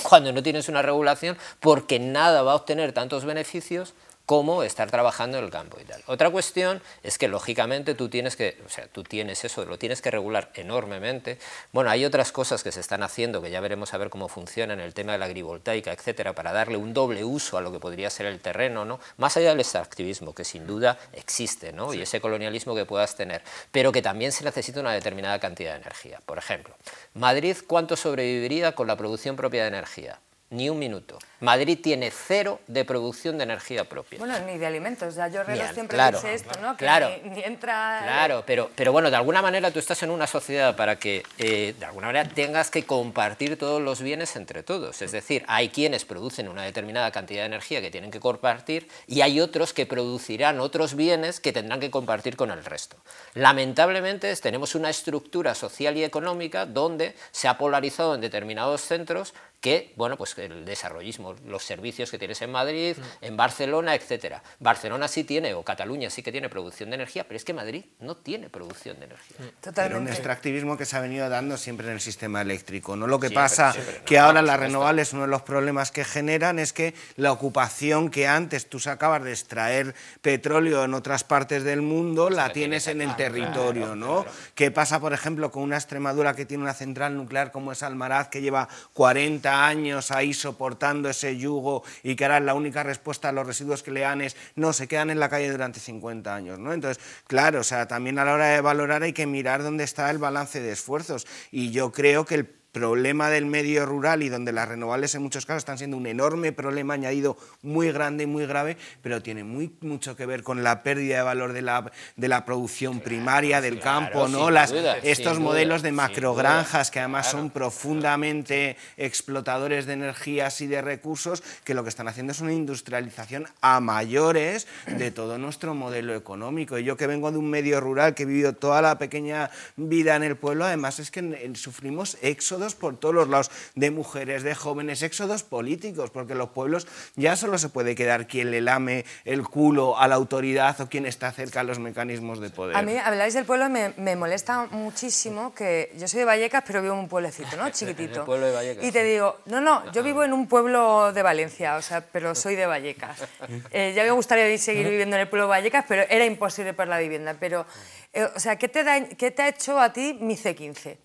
Cuando no tienes una regulación, porque nada va a obtener tantos beneficios, cómo estar trabajando en el campo y tal. Otra cuestión es que lógicamente tú tienes que, o sea, tú tienes eso, lo tienes que regular enormemente. Bueno, hay otras cosas que se están haciendo que ya veremos a ver cómo funcionan, el tema de la agrivoltaica, etcétera, para darle un doble uso a lo que podría ser el terreno, ¿no? Más allá del extractivismo que sin duda existe, ¿no? Y ese colonialismo que puedas tener, pero que también se necesita una determinada cantidad de energía. Por ejemplo, Madrid, ¿cuánto sobreviviría con la producción propia de energía? ni un minuto. Madrid tiene cero de producción de energía propia. Bueno, ni de alimentos. Ya yo siempre claro, dice esto, ¿no? Que claro, ni, entra... Claro, pero, pero bueno, de alguna manera tú estás en una sociedad para que, eh, de alguna manera, tengas que compartir todos los bienes entre todos. Es decir, hay quienes producen una determinada cantidad de energía que tienen que compartir y hay otros que producirán otros bienes que tendrán que compartir con el resto. Lamentablemente tenemos una estructura social y económica donde se ha polarizado en determinados centros que, bueno, pues el desarrollismo, los servicios que tienes en Madrid, mm. en Barcelona, etcétera. Barcelona sí tiene, o Cataluña sí que tiene producción de energía, pero es que Madrid no tiene producción de energía. Mm. Totalmente. un extractivismo que se ha venido dando siempre en el sistema eléctrico, ¿no? Lo que pasa es que ahora las renovables, uno de los problemas que generan es que la ocupación que antes tú acabas de extraer petróleo en otras partes del mundo, pues la, tienes, en el territorio, ¿no? ¿Qué pasa, por ejemplo, con una Extremadura que tiene una central nuclear como es Almaraz, que lleva 40 años ahí soportando ese yugo y que ahora la única respuesta a los residuos que le dan es no, se quedan en la calle durante 50 años. ¿no? Entonces, claro, o sea, también a la hora de valorar hay que mirar dónde está el balance de esfuerzos y yo creo que el problema del medio rural y donde las renovables en muchos casos están siendo un enorme problema añadido muy grande y muy grave, pero tiene muy, mucho que ver con la pérdida de valor de la, de la producción primaria del campo, ¿no? Las, estos modelos de macrogranjas que además son profundamente explotadores de energías y de recursos, que lo que están haciendo es una industrialización a mayores de todo nuestro modelo económico. Y yo que vengo de un medio rural, que he vivido toda la pequeña vida en el pueblo, además es que sufrimos éxodo por todos los lados, de mujeres, de jóvenes, éxodos políticos, porque los pueblos ya solo se puede quedar quien le lame el culo a la autoridad o quien está cerca a los mecanismos de poder. A mí, habláis del pueblo, me, me molesta muchísimo que yo soy de Vallecas, pero vivo en un pueblecito, ¿no? Chiquitito. De Vallecas, y te digo, no, no, yo vivo en un pueblo de Valencia, o sea, pero soy de Vallecas. Eh, ya me gustaría seguir viviendo en el pueblo de Vallecas, pero era imposible para la vivienda. Pero, eh, o sea, ¿qué te, da, ¿qué te ha hecho a ti mi C15?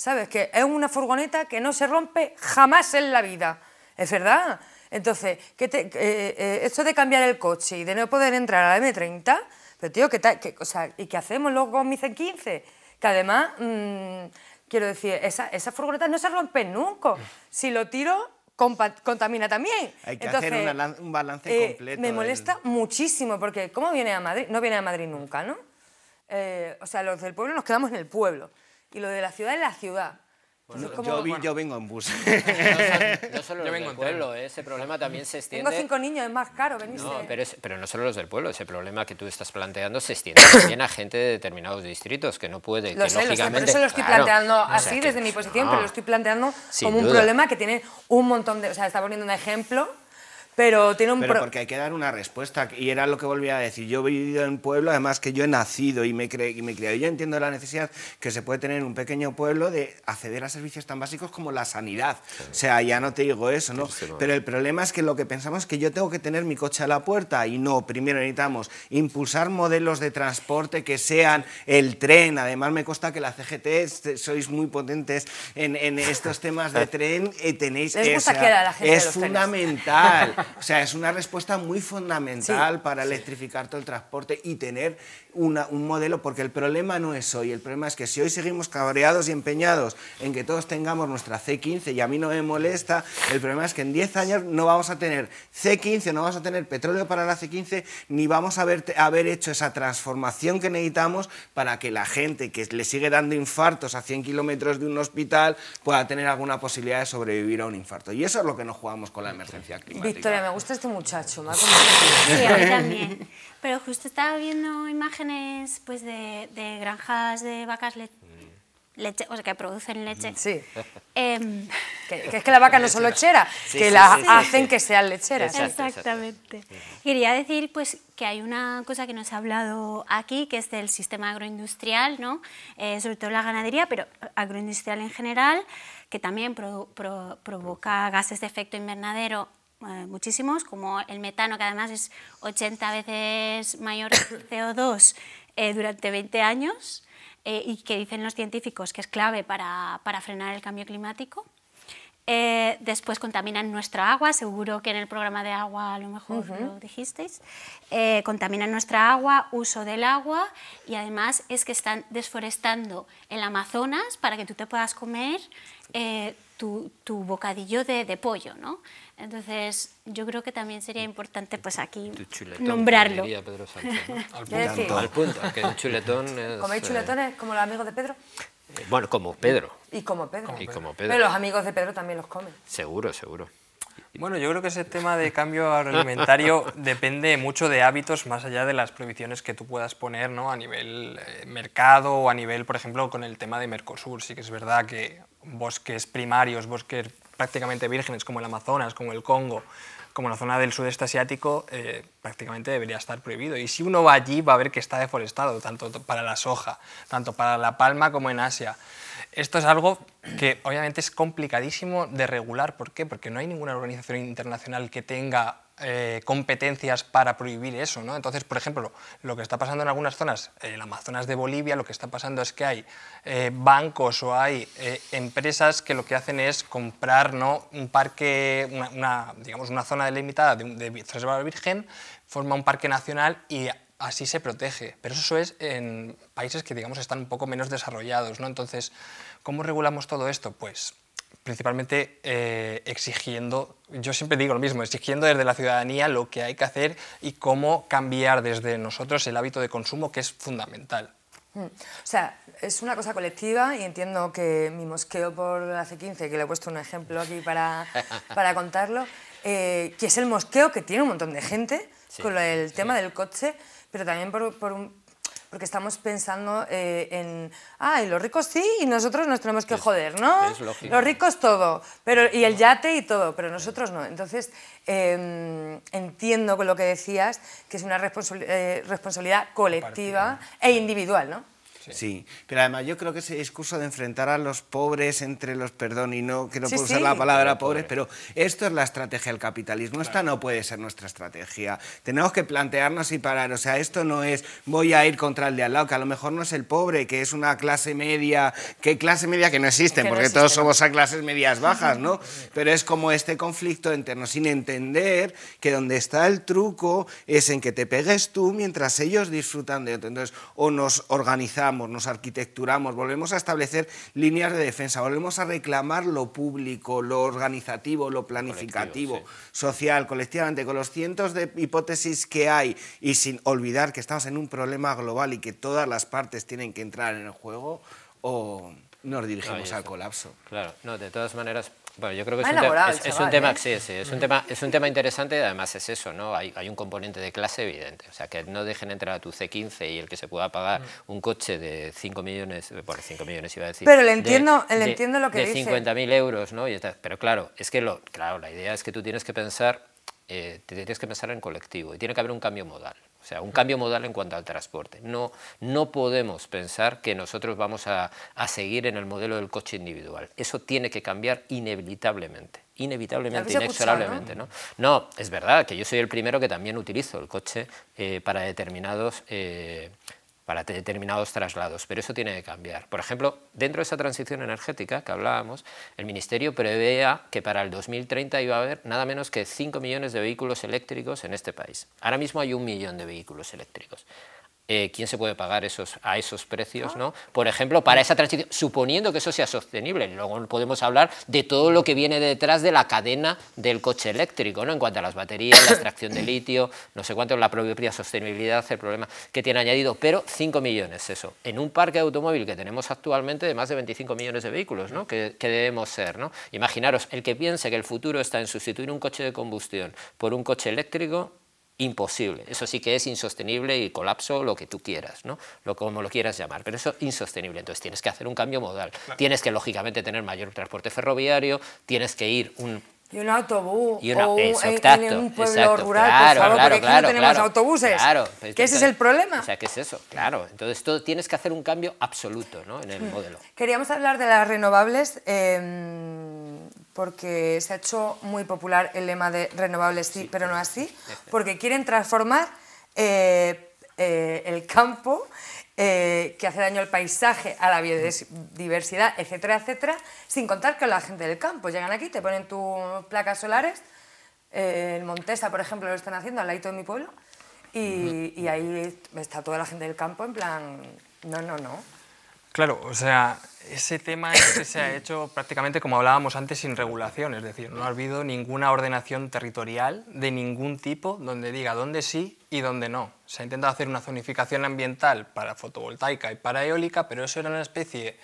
¿sabes? Que es una furgoneta que no se rompe jamás en la vida, es verdad. Entonces, eh, eh, esto de cambiar el coche y de no poder entrar a la M30, pero tío, ¿qué, tal, o sea, ¿y qué hacemos luego con mi C15? Que además, mm, quiero decir, esa, furgoneta no se rompe nunca. Si lo tiro, contamina también. Hay que hacer un balance eh, completo. Me molesta muchísimo, porque ¿cómo viene a Madrid? No viene a Madrid nunca, ¿no? o sea, los del pueblo nos quedamos en el pueblo y lo de la ciudad es la ciudad. yo, vengo en bus. solo yo vengo en pueblo, ¿eh? ese problema también se extiende. Tengo cinco niños, es más caro pero, pero no solo los del pueblo, ese problema que tú estás planteando se extiende también a gente de determinados distritos que no puede. Lo lógicamente, lo sé, lo estoy planteando así desde mi posición, pero lo ah, estoy planteando como un problema que tiene un montón de. O sea, está poniendo un ejemplo pero tiene un... Pero porque hay que dar una respuesta, y era lo que volvía a decir. Yo he vivido en pueblo, además que yo he nacido y me, y me he criado. Yo entiendo la necesidad que se puede tener en un pequeño pueblo de acceder a servicios tan básicos como la sanidad. O sea, ya no te digo eso, ¿no? Pero el problema es que lo que pensamos es que yo tengo que tener mi coche a la puerta, y no, primero necesitamos impulsar modelos de transporte que sean el tren. Además, me consta que la CGT sois muy potentes en, en estos temas de tren. Y tenéis, esa es fundamental o sea, es una respuesta muy fundamental para electrificar todo el transporte y tener un modelo, porque el problema no es hoy, el problema es que si hoy seguimos cabreados y empeñados en que todos tengamos nuestra C15 y a mí no me molesta, el problema es que en 10 años no vamos a tener C15, no vamos a tener petróleo para la C15, ni vamos a haber, haber hecho esa transformación que necesitamos para que la gente que le sigue dando infartos a 100 kilómetros de un hospital pueda tener alguna posibilidad de sobrevivir a un infarto. Y eso es lo que nos jugamos con la emergencia climática. Victoria, me gusta este muchacho, me ha Sí, a mí también. Pero justo estaba viendo imágenes pues, de, granjas de vacas mm. leche, o sea, que producen leche. Mm. Sí. Em, que, es que la vaca no solo lechera, que la hacen que sean lecheras. Exactamente. Quería decir pues, que hay una cosa que nos ha hablado aquí, que es del sistema agroindustrial, ¿no? Eh, sobre todo la ganadería, pero agroindustrial en general, que también provoca gases de efecto invernadero eh, muchísimos, como el metano, que además es 80 veces mayor que el CO2 eh, durante 20 años, eh, y que dicen los científicos que es clave para, frenar el cambio climático. después contaminan nuestra agua, seguro que en el programa de agua a lo mejor lo dijisteis. contaminan nuestra agua, uso del agua y además es que están desforestando el Amazonas para que tú te puedas comer tu, tu bocadillo de, pollo, ¿no? Entonces, yo creo que también sería importante, pues aquí, nombrarlo. Diría ¿Coméis chuletones eh, como los amigos de Pedro? Eh, bueno, como Pedro. Y como Pedro. Y como Pedro. Pero los amigos de Pedro también los comen. Seguro, seguro. Bueno, yo creo que ese tema de cambio agroalimentario depende mucho de hábitos más allá de las prohibiciones que tú puedas poner ¿no? a nivel eh, mercado o a nivel, por ejemplo, con el tema de Mercosur. Sí que es verdad que bosques primarios, bosques prácticamente vírgenes como el Amazonas, como el Congo, como la zona del sudeste asiático, eh, prácticamente debería estar prohibido. Y si uno va allí va a ver que está deforestado, tanto para la soja, tanto para la palma como en Asia. Esto es algo que obviamente es complicadísimo de regular. ¿Por qué? Porque no hay ninguna organización internacional que tenga eh, competencias para prohibir eso. ¿no? Entonces, por ejemplo, lo que está pasando en algunas zonas, en el Amazonas de Bolivia, lo que está pasando es que hay eh, bancos o hay eh, empresas que lo que hacen es comprar ¿no? un parque, una, digamos, una zona delimitada de, de reserva virgen, forma un parque nacional y así se protege. Pero eso es en países que, digamos, están un poco menos desarrollados, ¿no? Entonces, ¿cómo regulamos todo esto? Pues principalmente eh, exigiendo, yo siempre digo lo mismo, exigiendo desde la ciudadanía lo que hay que hacer y cómo cambiar desde nosotros el hábito de consumo, que es fundamental. Hmm. O sea, es una cosa colectiva y entiendo que mi mosqueo por hace 15, que le he puesto un ejemplo aquí para, para contarlo, eh, que es el mosqueo que tiene un montón de gente con el tema del coche pero también por, porque estamos pensando eh, en, ah, y los ricos sí, y nosotros nos tenemos que joder, ¿no? Los ricos todo, pero, y el yate y todo, pero nosotros no. Entonces, em, entiendo con lo que decías, que es una eh, responsabilidad colectiva e individual, ¿no? Sí. pero además yo creo que ese discurso de enfrentar a los pobres entre los, perdón, y no que no puedo usar la palabra pobres, pero esto es la estrategia del capitalismo, esta no puede ser nuestra estrategia. Tenemos que plantearnos y parar, o sea, esto no es voy a ir contra el de al lado, que a lo mejor no es el pobre, que es una clase media, que clase media que no existen, porque todos somos a clases medias bajas, ¿no? Pero es como este conflicto interno, sin entender que donde está el truco es en que te pegues tú mientras ellos disfrutan de otro. Entonces, o nos organizamos, nos arquitecturamos, volvemos a establecer líneas de defensa, volvemos a reclamar lo público, lo organizativo, lo planificativo, social, colectivamente, con los cientos de hipótesis que hay y sin olvidar que estamos en un problema global y que todas las partes tienen que entrar en el juego o nos dirigimos al colapso. Claro, no, de todas maneras, bueno, yo creo que es un, tema, ¿eh? sí, es, un mm. tema, es un tema interesante y además es eso, ¿no? Hay, hay, un componente de clase evidente. O sea, que no dejen entrar a tu C15 y el que se pueda pagar mm. un coche de 5 millones, por 5 millones iba a decir. Pero le entiendo, de, entiendo lo que dice. De 50.000 euros, ¿no? pero claro, es que lo, claro, la idea es que tú tienes que pensar, eh, tienes que pensar en colectivo y tiene que haber un cambio modal. O sea, un cambio modal en cuanto al transporte. No, no podemos pensar que nosotros vamos a, seguir en el modelo del coche individual. Eso tiene que cambiar inevitablemente inevitablemente, inexorablemente. ¿no? ¿no? es verdad que yo soy el primero que también utilizo el coche eh, para determinados eh, para determinados traslados, pero eso tiene que cambiar. Por ejemplo, dentro de esa transición energética que hablábamos, el Ministerio prevea que para el 2030 iba a haber nada menos que 5 millones de vehículos eléctricos en este país. Ahora mismo hay un millón de vehículos eléctricos. Eh, quién se puede pagar esos, a esos precios, ah. ¿no? Por ejemplo, para esa transición, suponiendo que eso sea sostenible, luego podemos hablar de todo lo que viene detrás de la cadena del coche eléctrico, ¿no? En cuanto a las baterías, la extracción de litio, no sé cuánto, la propia sostenibilidad, el problema que tiene añadido, pero 5 millones eso, en un parque de automóvil que tenemos actualmente de más de 25 millones de vehículos, ¿no? Que, que debemos ser, ¿no? Imaginaros, el que piense que el futuro está en sustituir un coche de combustión por un coche eléctrico, imposible. Eso sí que es insostenible y colapso, lo que tú quieras, ¿no? lo, como lo quieras llamar, pero eso insostenible. Entonces tienes que hacer un cambio modal. Tienes que, lógicamente, tener mayor transporte ferroviario, tienes que ir un y un autobús. Y o un, eh, en, un pueblo rural, claro, por porque no tenemos autobuses. Claro. que ese es el problema. O sea, ¿qué es eso? Claro. Entonces, todo, tienes que hacer un cambio absoluto en el hmm. modelo. Queríamos hablar de las renovables. Em, porque se ha hecho muy popular el lema de renovables sí, pero no así, porque quieren transformar eh, eh, el campo eh, que hace daño al paisaje, a la biodiversidad, etcétera, etcétera, sin contar que la gente del campo llegan aquí, te ponen tus placas solares, en Montesa, por ejemplo, lo están haciendo al lado de mi pueblo, y ahí está toda la gente del campo en plan, no, no, no. Claro, o sea, ese tema es que se ha hecho prácticamente, como hablábamos antes, sin regulación, es decir, no ha habido ninguna ordenación territorial de ningún tipo donde diga dónde sí y dónde no. Se ha intentado hacer una zonificación ambiental para fotovoltaica y para eólica, pero eso era una especie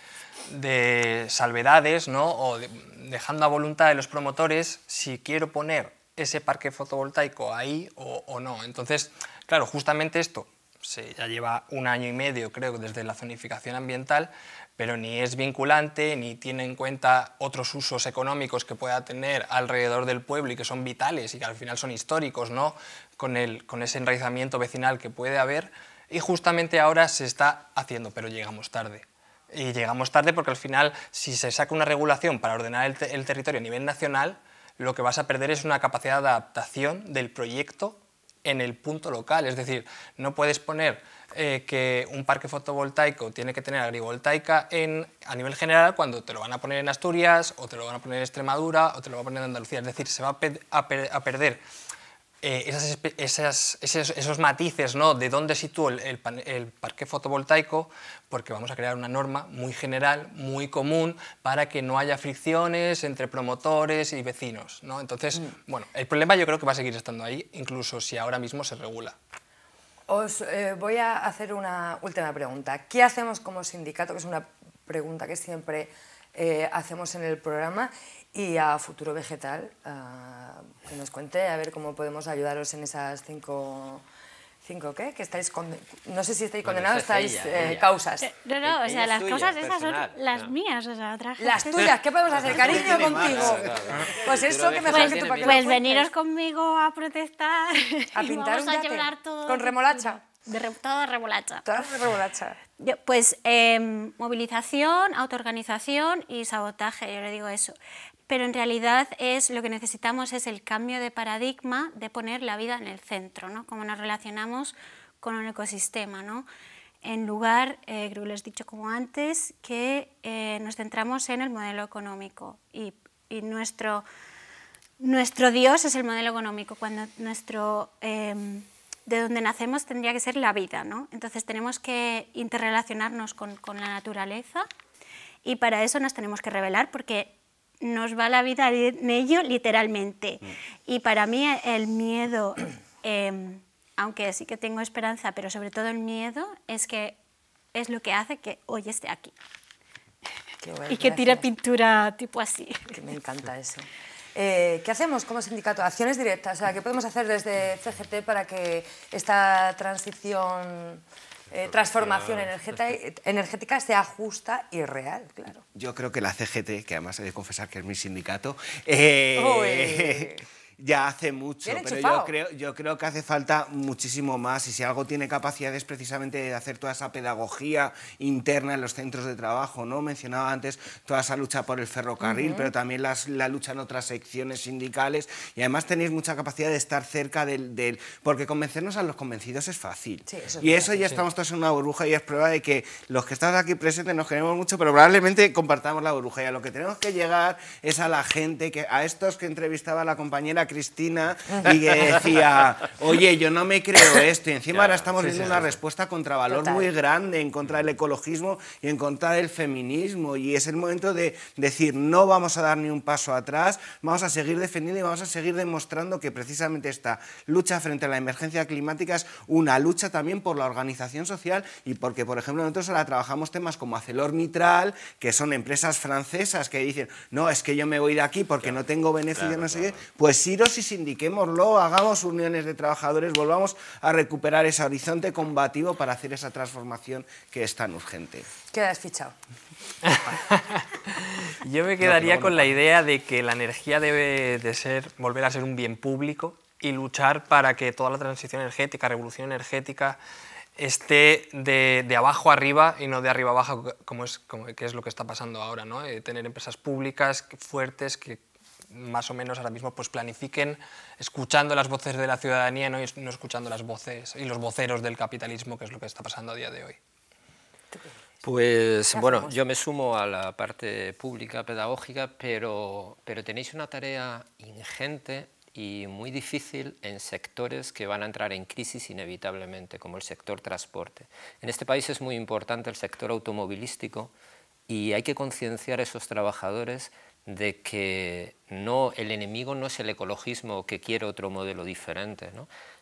de salvedades, ¿no? O dejando a voluntad de los promotores si quiero poner ese parque fotovoltaico ahí o, o no. Entonces, claro, justamente esto se ya lleva un año y medio, creo, desde la zonificación ambiental, pero ni es vinculante, ni tiene en cuenta otros usos económicos que pueda tener alrededor del pueblo y que son vitales y que al final son históricos, con, ese enraizamiento vecinal que puede haber, y justamente ahora se está haciendo, pero llegamos tarde. Y llegamos tarde porque al final, si se saca una regulación para ordenar el, el territorio a nivel nacional, lo que vas a perder es una capacidad de adaptación del proyecto en el punto local. Es decir, no puedes poner eh, que un parque fotovoltaico tiene que tener agrivoltaica en, a nivel general cuando te lo van a poner en Asturias o te lo van a poner en Extremadura o te lo van a poner en Andalucía. Es decir, se va a, a perder eh, esos, matices ¿no? de dónde sitúa el, parque fotovoltaico, porque vamos a crear una norma muy general, muy común, para que no haya fricciones entre promotores y vecinos. ¿no? Entonces, mm. bueno, el problema yo creo que va a seguir estando ahí, incluso si ahora mismo se regula. Os eh, voy a hacer una última pregunta. ¿Qué hacemos como sindicato? Que es una pregunta que siempre eh, hacemos en el programa y a Futuro Vegetal, que nos cuente a ver cómo podemos ayudaros en esas cinco... ¿Cinco qué? Que estáis No sé si estáis condenados, estáis eh, causas. Eh, no, no, o sea, las cosas causas esas son las mías, o sea, otras Las tuyas, ¿qué podemos hacer, cariño, contigo? Pues eso que mejor que tú para Pues veniros conmigo a protestar. A pintar un yate. Todo con remolacha. De remolacha. Todo remolacha. pues em, movilización, autoorganización y sabotaje, yo le digo eso pero en realidad es lo que necesitamos es el cambio de paradigma de poner la vida en el centro, ¿no? Cómo nos relacionamos con un ecosistema, ¿no? En lugar, eh, creo que lo he dicho como antes, que eh, nos centramos en el modelo económico y, y nuestro, nuestro Dios es el modelo económico, cuando nuestro... Em, de donde nacemos tendría que ser la vida, ¿no? Entonces tenemos que interrelacionarnos con, con la naturaleza y para eso nos tenemos que revelar porque nos va la vida en ello literalmente. Mm. Y para mí el miedo, em, aunque sí que tengo esperanza, pero sobre todo el miedo, es que es lo que hace que hoy esté aquí. y que tire pintura tipo así. Que me encanta eso. Eh, ¿Qué hacemos como sindicato? Acciones directas. O sea, ¿Qué podemos hacer desde CGT para que esta transición eh, transformación energética, energética sea justa y real, claro. Yo creo que la CGT, que además he de confesar que es mi sindicato, ya hace mucho, pero yo creo, yo creo que hace falta muchísimo más y si algo tiene capacidad es precisamente de hacer toda esa pedagogía interna en los centros de trabajo, ¿no? Mencionaba antes toda esa lucha por el ferrocarril, pero también las, la lucha en otras secciones sindicales y además tenéis mucha capacidad de estar cerca del... del porque convencernos a los convencidos es fácil. y eso ya estamos todos en una burbuja y es prueba de que los que estamos aquí presentes nos queremos mucho, pero probablemente compartamos la burbuja y a lo que tenemos que llegar es a la gente, que a estos que entrevistaba la compañera Cristina y que decía, oye, yo no me creo esto. Y encima ahora estamos viendo una respuesta contra valor muy grande, en contra del ecologismo y en contra del feminismo. Y es el momento de decir, no vamos a dar ni un paso atrás, vamos a seguir defendiendo y vamos a seguir demostrando que precisamente esta lucha frente a la emergencia climática es una lucha también por la organización social y porque, por ejemplo, nosotros ahora trabajamos temas como Acelor Mitral que son empresas francesas que dicen, no, es que yo me voy de aquí porque no tengo beneficio, no sé qué. Pues sí si y sindiquémoslo, hagamos uniones de trabajadores, volvamos a recuperar ese horizonte combativo para hacer esa transformación que es tan urgente. Quedas fichado. Yo me quedaría con la idea de que la energía debe de ser, volver a ser un bien público y luchar para que toda la transición energética, revolución energética, esté de, de, abajo arriba y no de arriba abajo, como es, como, es lo que está pasando ahora, ¿no? Eh, tener empresas públicas fuertes que más o menos ahora mismo pues planifiquen escuchando las voces de la ciudadanía ¿no? y no escuchando las voces y los voceros del capitalismo, que es lo que está pasando a día de hoy. Pues bueno, yo me sumo a la parte pública, pedagógica, pero, pero tenéis una tarea ingente y muy difícil en sectores que van a entrar en crisis inevitablemente, como el sector transporte. En este país es muy importante el sector automovilístico y hay que concienciar a esos trabajadores de que no, el enemigo no es el ecologismo que quiere otro modelo diferente,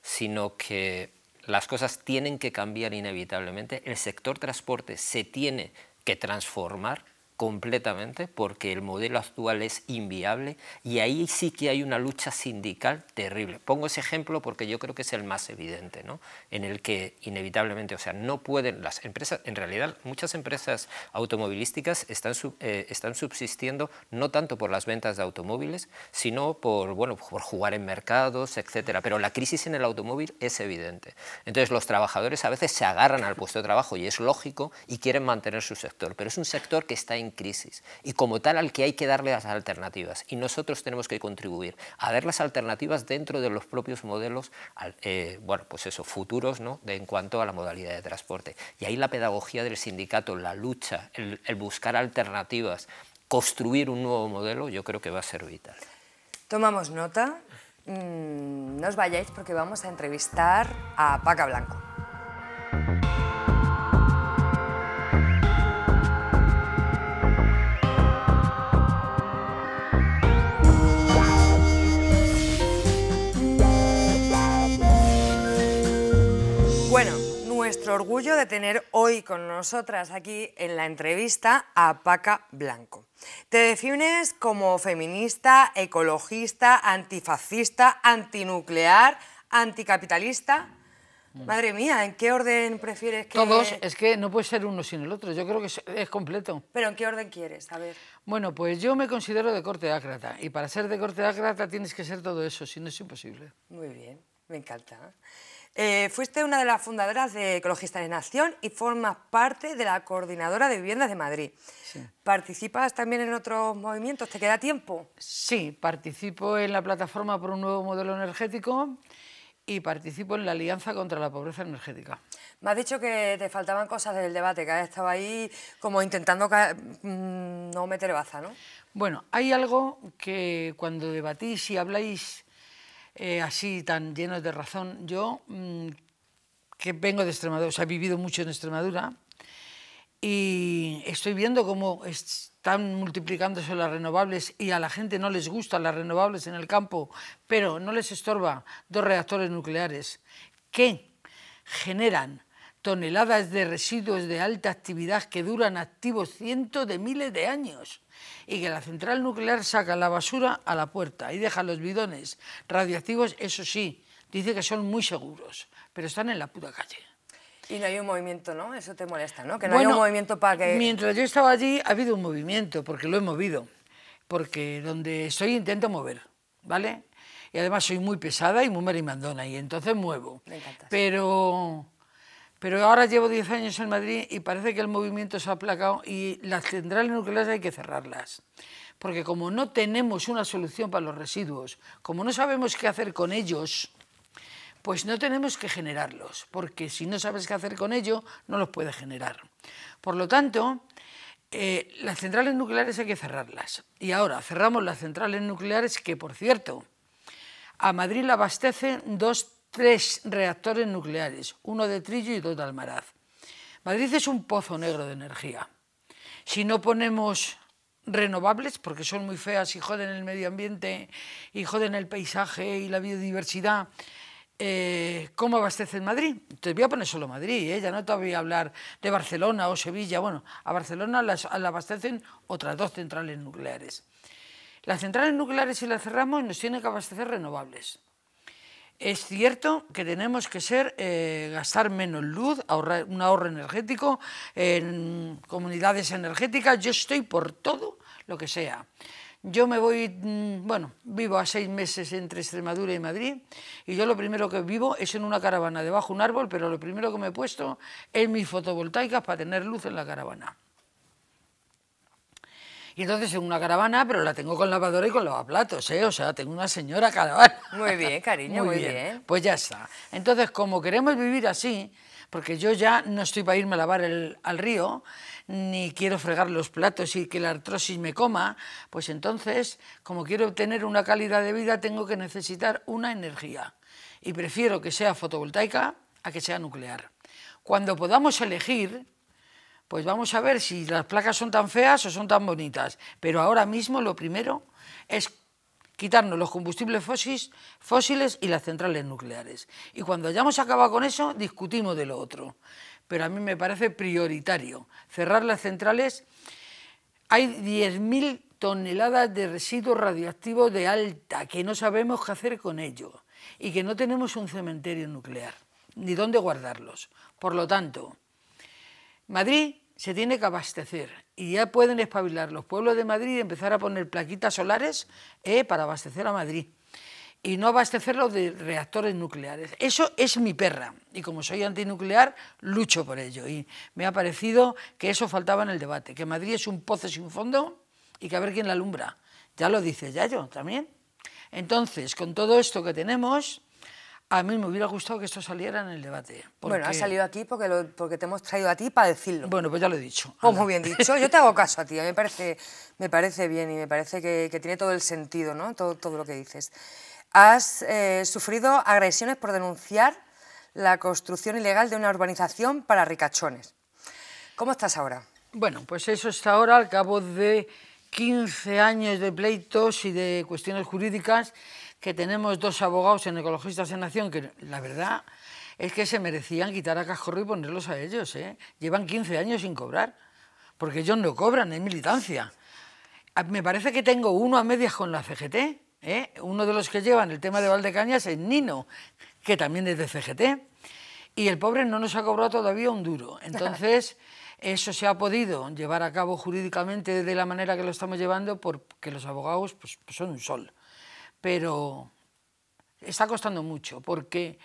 sino que las cosas tienen que cambiar inevitablemente, el sector transporte se tiene que transformar completamente porque el modelo actual es inviable y ahí sí que hay una lucha sindical terrible. Pongo ese ejemplo porque yo creo que es el más evidente, ¿no? en el que inevitablemente, o sea, no pueden las empresas, en realidad muchas empresas automovilísticas están, eh, están subsistiendo no tanto por las ventas de automóviles, sino por, bueno, por jugar en mercados, etcétera. Pero la crisis en el automóvil es evidente. Entonces los trabajadores a veces se agarran al puesto de trabajo y es lógico y quieren mantener su sector, pero es un sector que está crisis y como tal al que hay que darle las alternativas. Y nosotros tenemos que contribuir a ver las alternativas dentro de los propios modelos, eh, bueno, pues eso, futuros, ¿no? De, en cuanto a la modalidad de transporte. Y ahí la pedagogía del sindicato, la lucha, el, buscar alternativas, construir un nuevo modelo, yo creo que va a ser vital. Tomamos nota. Mm, no os vayáis porque vamos a entrevistar a Paca Blanco. nuestro orgullo de tener hoy con nosotras aquí en la entrevista a Paca Blanco. Te defines como feminista, ecologista, antifascista, antinuclear, anticapitalista. Madre mía, ¿en qué orden prefieres que...? Todos, es que no puede ser uno sin el otro, yo creo que es, completo. ¿Pero en qué orden quieres? A ver. Bueno, pues yo me considero de corte ácrata, y para ser de corte ácrata tienes que ser todo eso, si no es imposible. Muy bien, me encanta. Eh, fuiste una de las fundadoras de Ecologistas en Acción y formas parte de la Coordinadora de Viviendas de Madrid. ¿Participas también en otros movimientos? ¿Te queda tiempo? Sí, participo en la plataforma por un nuevo modelo energético y participo en la Alianza contra la Pobreza Energética. Me has dicho que te faltaban cosas del debate, que has estado ahí como intentando mm, no meter baza, ¿no? Bueno, hay algo que cuando debatís y habláis eh, así tan llenos de razón. Yo, mm, que vengo de Extremadura, o sea, he vivido mucho en Extremadura, y estoy viendo cómo están multiplicándose las renovables y a la gente no les gustan las renovables en el campo, pero no les estorba dos reactores nucleares que generan toneladas de residuos de alta actividad que duran activos cientos de miles de años y que la central nuclear saca la basura a la puerta y deja los bidones radiactivos eso sí, dice que son muy seguros, pero están en la puta calle. Y no hay un movimiento, ¿no? Eso te molesta, ¿no? Que no hay un movimiento para que... Mientras yo estaba allí ha habido un movimiento, porque lo he movido, porque donde estoy intento mover, ¿vale? Y además soy muy pesada y muy marimandona, y entonces muevo. Pero pero ahora llevo 10 años en Madrid y parece que el movimiento se ha aplacado y las centrales nucleares hay que cerrarlas. Porque como no tenemos una solución para los residuos, como no sabemos qué hacer con ellos, pues no tenemos que generarlos, porque si no sabes qué hacer con ellos, no los puedes generar. Por lo tanto, eh, las centrales nucleares hay que cerrarlas. Y ahora cerramos las centrales nucleares que, por cierto, a Madrid la abastecen dos tres reactores nucleares, uno de Trillo y dos de Almaraz. Madrid es un pozo negro de energía. Si no ponemos renovables, porque son muy feas y joden el medio ambiente y joden el paisaje y la biodiversidad, eh, ¿cómo abastecen Madrid? Te voy a poner solo Madrid, ¿eh? ya no te voy a hablar de Barcelona o Sevilla. Bueno, a Barcelona le abastecen otras dos centrales nucleares. Las centrales nucleares, si las cerramos, nos tienen que abastecer renovables. Es cierto que tenemos que ser, eh, gastar menos luz, ahorrar, un ahorro energético en comunidades energéticas. Yo estoy por todo lo que sea. Yo me voy, mm, bueno, vivo a seis meses entre Extremadura y Madrid y yo lo primero que vivo es en una caravana debajo de un árbol, pero lo primero que me he puesto es mis fotovoltaicas para tener luz en la caravana. Y entonces en una caravana, pero la tengo con lavadora y con lavaplatos, ¿eh? O sea, tengo una señora caravana. Muy bien, cariño, muy, bien. Pues ya está. Entonces, como queremos vivir así, porque yo ya no estoy para irme a lavar al río, ni quiero fregar los platos y que la artrosis me coma, pues entonces, como quiero obtener una calidad de vida, tengo que necesitar una energía. Y prefiero que sea fotovoltaica a que sea nuclear. Cuando podamos elegir, pues vamos a ver si las placas son tan feas o son tan bonitas. Pero ahora mismo lo primero es quitarnos los combustibles fósiles, fósiles y las centrales nucleares. Y cuando hayamos acabado con eso, discutimos de lo otro. Pero a mí me parece prioritario cerrar las centrales. Hay 10.000 toneladas de residuos radioactivos de alta que no sabemos qué hacer con ellos y que no tenemos un cementerio nuclear ni dónde guardarlos. Por lo tanto, Madrid se tiene que abastecer y ya pueden espabilar los pueblos de Madrid y empezar a poner plaquitas solares eh, para abastecer a Madrid y no abastecerlo de reactores nucleares. Eso es mi perra y como soy antinuclear lucho por ello y me ha parecido que eso faltaba en el debate, que Madrid es un pozo sin fondo y que a ver quién la alumbra. Ya lo dice Yayo también. Entonces, con todo esto que tenemos, a mí me hubiera gustado que esto saliera en el debate. Bueno, ha salido aquí porque, porque te hemos traído a ti para decirlo. Bueno, pues ya lo he dicho. Pues muy bien dicho. Yo te hago caso a ti. A mí me parece, me parece bien y me parece que, tiene todo el sentido, ¿no? Todo, todo lo que dices. Has eh, sufrido agresiones por denunciar la construcción ilegal de una urbanización para ricachones. ¿Cómo estás ahora? Bueno, pues eso está ahora al cabo de 15 años de pleitos y de cuestiones jurídicas que tenemos dos abogados en Ecologistas en nación, que la verdad es que se merecían quitar a Cajorro y ponerlos a ellos. ¿eh? Llevan 15 años sin cobrar, porque ellos no cobran, es militancia. Me parece que tengo uno a medias con la CGT, ¿eh? uno de los que llevan el tema de Valdecañas es Nino, que también es de CGT, y el pobre no nos ha cobrado todavía un duro. Entonces... eso se ha podido llevar a cabo jurídicamente de la manera que lo estamos llevando porque los abogados pues, pues son un sol pero está costando mucho porque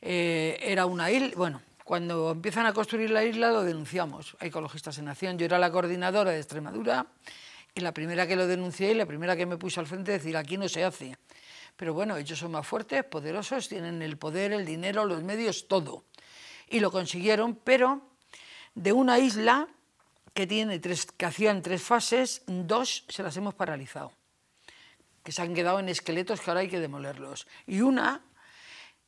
eh, era una isla, bueno, cuando empiezan a construir la isla lo denunciamos, a Ecologistas en Acción, yo era la coordinadora de Extremadura y la primera que lo denuncié y la primera que me puse al frente decir aquí no se hace, pero bueno, ellos son más fuertes, poderosos, tienen el poder, el dinero, los medios, todo. Y lo consiguieron, pero de una isla que, tiene tres, que hacían tres fases, dos se las hemos paralizado que se han quedado en esqueletos que ahora hay que demolerlos. Y una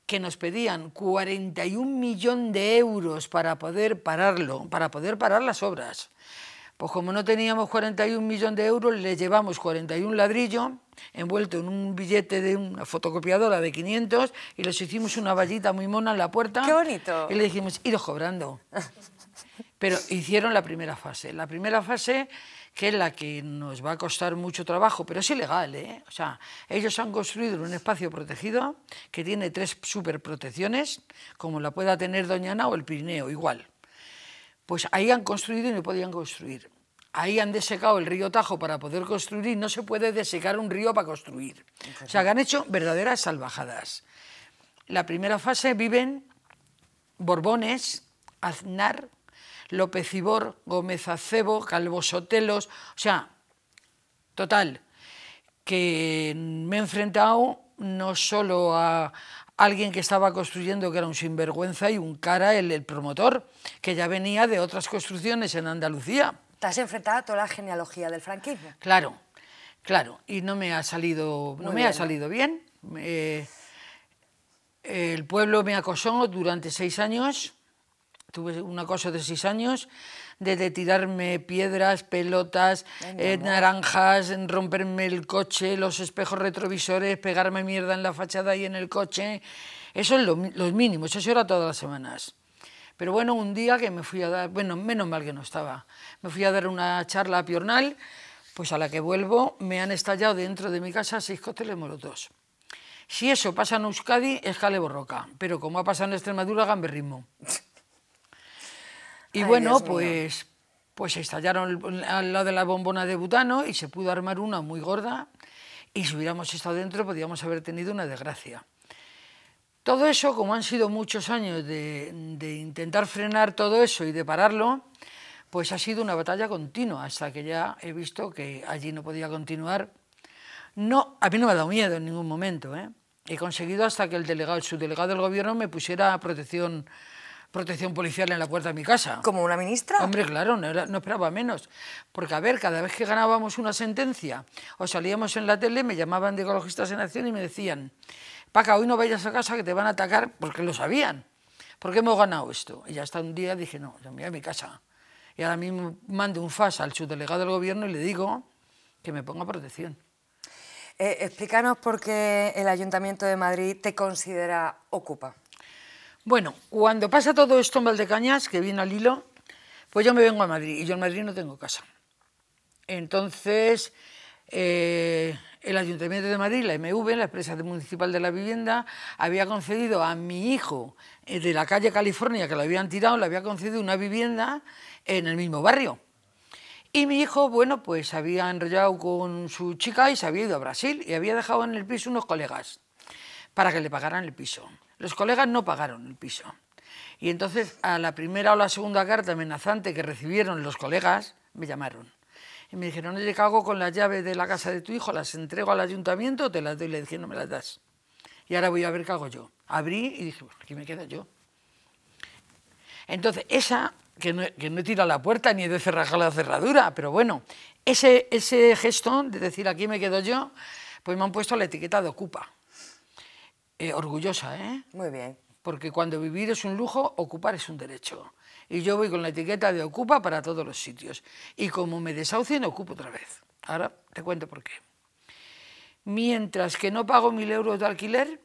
que nos pedían 41 millones de euros para poder pararlo, para poder parar las obras. Pues como no teníamos 41 millones de euros, le llevamos 41 ladrillos envuelto en un billete de una fotocopiadora de 500 y les hicimos una vallita muy mona en la puerta. ¡Qué bonito! Y le dijimos, ido cobrando. Pero hicieron la primera fase. La primera fase que es la que nos va a costar mucho trabajo, pero es ilegal, ¿eh? O sea, ellos han construido un espacio protegido que tiene tres superprotecciones, como la pueda tener Doñana o el Pirineo, igual. Pues ahí han construido y no podían construir. Ahí han desecado el río Tajo para poder construir y no se puede desecar un río para construir. O sea, que han hecho verdaderas salvajadas. La primera fase viven Borbones, Aznar, López Ibor, Gómez Acebo, Calvo Sotelos, o sea, total, que me he enfrentado no solo a alguien que estaba construyendo que era un sinvergüenza y un cara, el, promotor, que ya venía de otras construcciones en Andalucía. Te has enfrentado a toda la genealogía del franquismo. Claro, claro, y no me ha salido, no me bien. ha salido bien. Eh, el pueblo me acosó durante seis años Tuve una cosa de seis años, de tirarme piedras, pelotas, eh, naranjas, romperme el coche, los espejos retrovisores, pegarme mierda en la fachada y en el coche. Eso es lo, los mínimos, eso era todas las semanas. Pero bueno, un día que me fui a dar, bueno, menos mal que no estaba, me fui a dar una charla a Piornal, pues a la que vuelvo, me han estallado dentro de mi casa seis cócteles morotos. Si eso pasa en Euskadi, es caleborroca, pero como ha pasado en Extremadura, gamberrismo. Y bueno, pues, se pues estallaron al lado de la bombona de butano y se pudo armar una muy gorda y si hubiéramos estado dentro podríamos haber tenido una desgracia. Todo eso, como han sido muchos años de, intentar frenar todo eso y de pararlo, pues ha sido una batalla continua hasta que ya he visto que allí no podía continuar. No, a mí no me ha dado miedo en ningún momento. ¿eh? He conseguido hasta que el delegado, su del gobierno me pusiera protección protección policial en la puerta de mi casa. ¿Como una ministra? Hombre, claro, no, esperaba menos. Porque, a ver, cada vez que ganábamos una sentencia o salíamos en la tele, me llamaban de Ecologistas en Acción y me decían, Paca, hoy no vayas a casa que te van a atacar porque lo sabían. ¿Por qué hemos ganado esto? Y ya hasta un día dije, no, yo me voy a mi casa. Y ahora mismo mando un FAS al subdelegado del gobierno y le digo que me ponga protección. Eh, explícanos por qué el Ayuntamiento de Madrid te considera ocupa. Bueno, cuando pasa todo esto en Valdecañas, que viene al hilo, pues yo me vengo a Madrid y yo en Madrid no tengo casa. Entonces, eh, el Ayuntamiento de Madrid, la MV, la empresa municipal de la vivienda, había concedido a mi hijo eh, de la calle California, que lo habían tirado, le había concedido una vivienda en el mismo barrio. Y mi hijo, bueno, pues había enrollado con su chica y se había ido a Brasil y había dejado en el piso unos colegas para que le pagaran el piso. Los colegas no pagaron el piso. Y entonces a la primera o la segunda carta amenazante que recibieron los colegas, me llamaron. Y me dijeron, oye, ¿qué hago con las llaves de la casa de tu hijo? ¿Las entrego al ayuntamiento te las doy? Le dije, no me las das. Y ahora voy a ver qué hago yo. Abrí y dije, pues aquí me quedo yo. Entonces, esa, que no, he tirado la puerta ni he de cerrar la cerradura, pero bueno, ese, ese gesto de decir, aquí me quedo yo, pues me han puesto la etiqueta de ocupa. Eh, orgullosa, ¿eh? Muy bien. Porque cuando vivir es un lujo, ocupar es un derecho. Y yo voy con la etiqueta de ocupa para todos los sitios. Y como me desahucien, ocupo otra vez. Ahora te cuento por qué. Mientras que no pago mil euros de alquiler,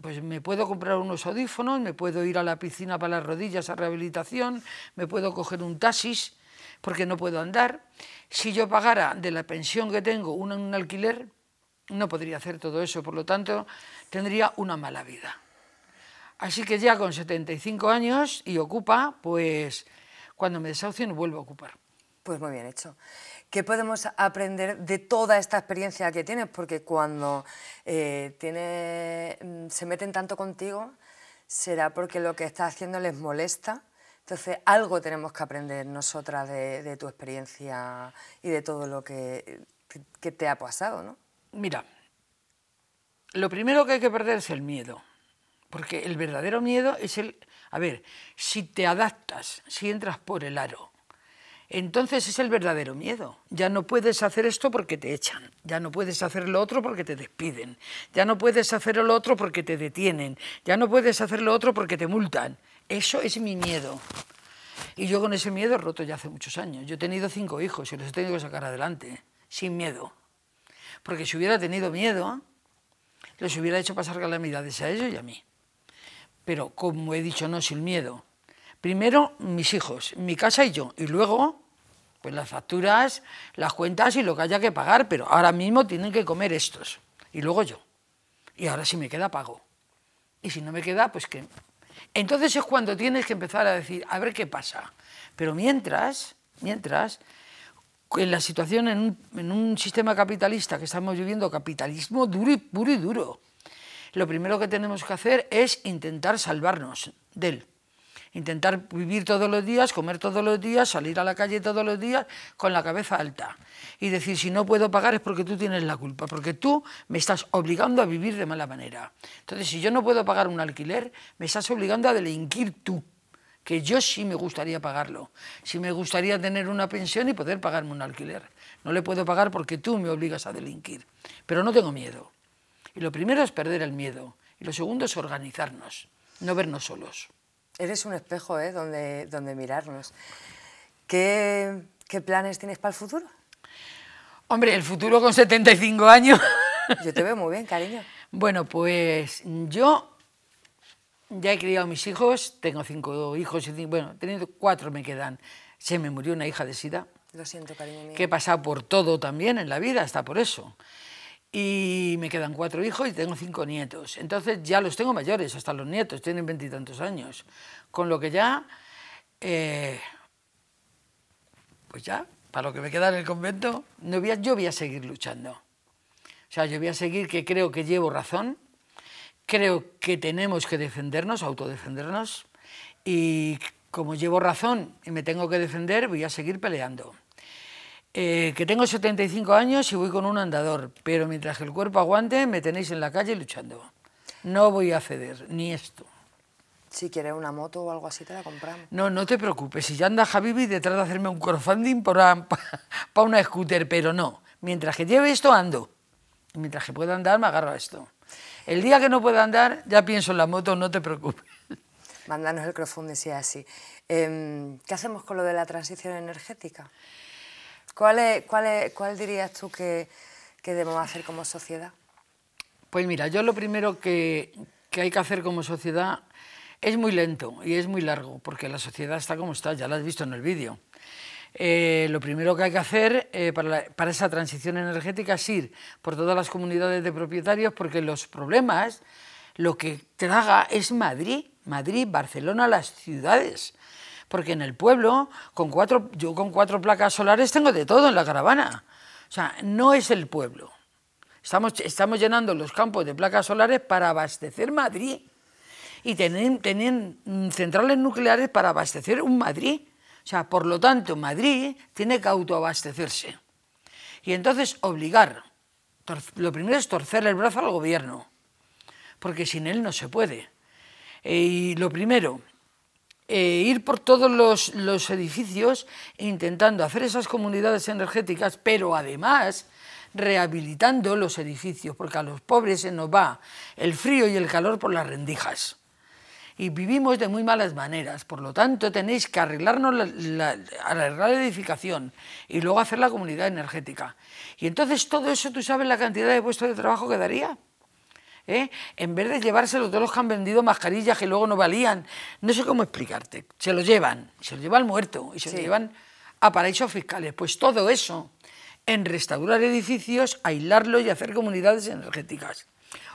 pues me puedo comprar unos audífonos, me puedo ir a la piscina para las rodillas a rehabilitación, me puedo coger un taxis porque no puedo andar. Si yo pagara de la pensión que tengo en un alquiler, no podría hacer todo eso, por lo tanto, tendría una mala vida. Así que ya con 75 años y ocupa, pues cuando me desahucio no vuelvo a ocupar. Pues muy bien hecho. ¿Qué podemos aprender de toda esta experiencia que tienes? Porque cuando eh, tiene, mm, se meten tanto contigo, será porque lo que estás haciendo les molesta. Entonces, algo tenemos que aprender nosotras de, tu experiencia y de todo lo que, que te ha pasado, ¿no? Mira, lo primero que hay que perder es el miedo, porque el verdadero miedo es el... A ver, si te adaptas, si entras por el aro, entonces es el verdadero miedo. Ya no puedes hacer esto porque te echan, ya no puedes hacer lo otro porque te despiden, ya no puedes hacer lo otro porque te detienen, ya no puedes hacer lo otro porque te multan. Eso es mi miedo. Y yo con ese miedo he roto ya hace muchos años. Yo he tenido cinco hijos y los he tenido que sacar adelante, sin miedo porque si hubiera tenido miedo, les hubiera hecho pasar calamidades a ellos y a mí. Pero como he dicho, no, sin miedo. Primero mis hijos, mi casa y yo, y luego pues las facturas, las cuentas y lo que haya que pagar, pero ahora mismo tienen que comer estos, y luego yo. Y ahora si me queda, pago. Y si no me queda, pues que... Entonces es cuando tienes que empezar a decir, a ver qué pasa. Pero mientras, mientras, en la situación en un, sistema capitalista que estamos viviendo, capitalismo duro y puro y duro, lo primero que tenemos que hacer es intentar salvarnos de él. Intentar vivir todos los días, comer todos los días, salir a la calle todos los días con la cabeza alta. Y decir, si no puedo pagar es porque tú tienes la culpa, porque tú me estás obligando a vivir de mala manera. Entonces, si yo no puedo pagar un alquiler, me estás obligando a delinquir tú que yo sí me gustaría pagarlo. Sí me gustaría tener una pensión y poder pagarme un alquiler. No le puedo pagar porque tú me obligas a delinquir. Pero no tengo miedo. Y lo primero es perder el miedo. Y lo segundo es organizarnos, no vernos solos. Eres un espejo ¿eh? donde, donde mirarnos. ¿Qué, ¿Qué planes tienes para el futuro? Hombre, el futuro con 75 años. Yo te veo muy bien, cariño. Bueno, pues yo ya he criado a mis hijos, tengo cinco hijos, y bueno, teniendo cuatro me quedan. Se me murió una hija de SIDA. Lo siento, cariño mío. Que he pasado por todo también en la vida, hasta por eso. Y me quedan cuatro hijos y tengo cinco nietos. Entonces ya los tengo mayores, hasta los nietos, tienen veintitantos años. Con lo que ya, eh, pues ya, para lo que me queda en el convento, no voy yo voy a seguir luchando. O sea, yo voy a seguir que creo que llevo razón, creo que tenemos que defendernos, autodefendernos, y como llevo razón y me tengo que defender, voy a seguir peleando. Eh, que tengo 75 años y voy con un andador, pero mientras el cuerpo aguante, me tenéis en la calle luchando. No voy a ceder, ni esto. Si quieres una moto o algo así, te la compramos. No, no te preocupes. Si ya anda Javibi detrás de hacerme un crowdfunding para, para una scooter, pero no. Mientras que lleve esto, ando. Y mientras que pueda andar, me agarro a esto. El día que no pueda andar, ya pienso en la moto, no te preocupes. Mándanos el crowdfunding si es así. Em, ¿Qué hacemos con lo de la transición energética? ¿Cuál, dirías tú que, debemos hacer como sociedad? Pues mira, yo lo primero que, que hay que hacer como sociedad es muy lento y es muy largo, porque la sociedad está como está, ya la has visto en el vídeo. Eh, lo primero que hay que hacer eh, para, esa transición energética es ir por todas las comunidades de propietarios porque los problemas lo que traga es Madrid, Madrid, Barcelona, las ciudades. Porque en el pueblo, con cuatro, yo con cuatro placas solares tengo de todo en la caravana. O sea, no es el pueblo. Estamos, estamos llenando los campos de placas solares para abastecer Madrid. Y tenían mm, centrales nucleares para abastecer un Madrid o sea, por lo tanto, Madrid tiene que autoabastecerse. Y entonces obligar, lo primero es torcer el brazo al gobierno, porque sin él no se puede. Eh, y lo primero, eh, ir por todos los, los edificios intentando hacer esas comunidades energéticas, pero además rehabilitando los edificios, porque a los pobres se nos va el frío y el calor por las rendijas y vivimos de muy malas maneras. Por lo tanto, tenéis que arreglarnos la, la, edificación y luego hacer la comunidad energética. Y entonces todo eso, ¿tú sabes la cantidad de puestos de trabajo que daría? ¿Eh? En vez de llevarse todos los que han vendido mascarillas que luego no valían, no sé cómo explicarte, se lo llevan, se lo lleva al muerto y se lo llevan a paraísos fiscales. Pues todo eso en restaurar edificios, aislarlos y hacer comunidades energéticas.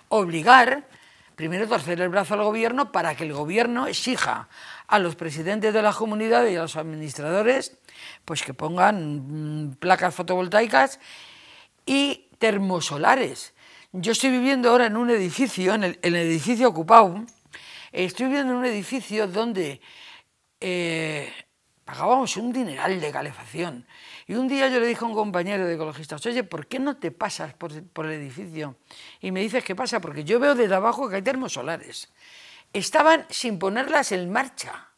Obligar Primero torcer el brazo al gobierno para que el gobierno exija a los presidentes de la comunidad y a los administradores pues que pongan mm, placas fotovoltaicas y termosolares. Yo estoy viviendo ahora en un edificio, en el, edificio ocupado, estoy viviendo en un edificio donde eh, pagábamos un dineral de calefacción. Y un día yo le dije a un compañero de ecologistas, oye, ¿por qué no te pasas por, el edificio? Y me dices, ¿qué pasa? Porque yo veo desde abajo que hay termosolares. Estaban sin ponerlas en marcha.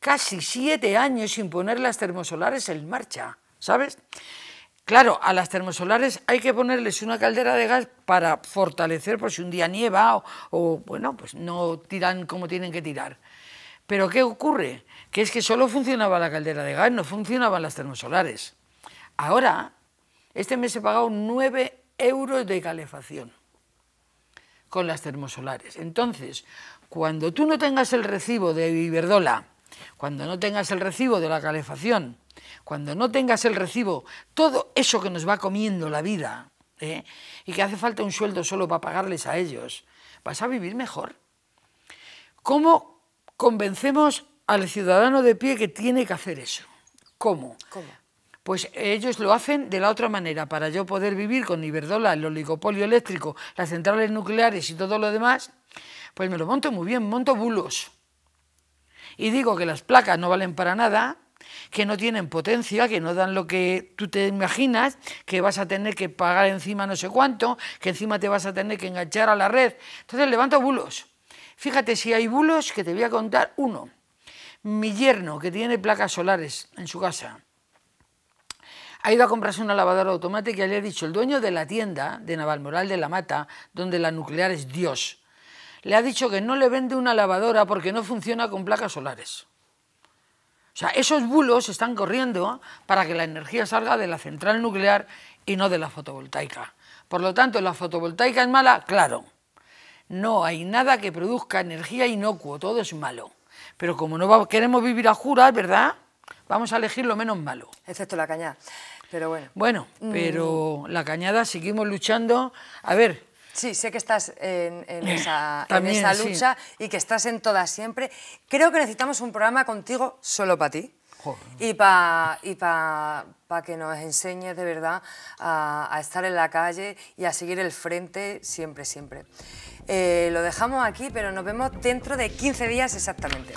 Casi siete años sin poner las termosolares en marcha, ¿sabes? Claro, a las termosolares hay que ponerles una caldera de gas para fortalecer por si un día nieva o, o bueno, pues no tiran como tienen que tirar. Pero ¿qué ocurre? Que es que solo funcionaba la caldera de gas, no funcionaban las termosolares. Ahora, este mes he pagado 9 euros de calefacción con las termosolares. Entonces, cuando tú no tengas el recibo de Viverdola, cuando no tengas el recibo de la calefacción, cuando no tengas el recibo, todo eso que nos va comiendo la vida, ¿eh? y que hace falta un sueldo solo para pagarles a ellos, vas a vivir mejor. ¿Cómo Convencemos al ciudadano de pie que tiene que hacer eso. ¿Cómo? Pues ellos lo hacen de la otra manera. Para yo poder vivir con Iberdola, el oligopolio eléctrico, las centrales nucleares y todo lo demás, pues me lo monto muy bien, monto bulos. Y digo que las placas no valen para nada, que no tienen potencia, que no dan lo que tú te imaginas, que vas a tener que pagar encima no sé cuánto, que encima te vas a tener que enganchar a la red. Entonces levanto bulos. Fíjate si hay bulos que te voy a contar uno. Mi yerno, que tiene placas solares en su casa, ha ido a comprarse una lavadora automática y le ha dicho el dueño de la tienda de Navalmoral de la Mata, donde la nuclear es Dios, le ha dicho que no le vende una lavadora porque no funciona con placas solares. O sea, esos bulos están corriendo para que la energía salga de la central nuclear y no de la fotovoltaica. Por lo tanto, ¿la fotovoltaica es mala? Claro. No hay nada que produzca energía inocuo, todo es malo. Pero como no queremos vivir a juras, ¿verdad? Vamos a elegir lo menos malo. Excepto la cañada, pero bueno. Bueno, mm. pero la cañada seguimos luchando. A ver, Sí, sé que estás en, esa, lucha y que estás en todas siempre. Creo que necesitamos un programa contigo solo para ti. Y para y que nos enseñes de verdad a estar en la calle y a seguir el frente siempre, siempre. Eh, lo dejamos aquí, pero nos vemos dentro de 15 días exactamente.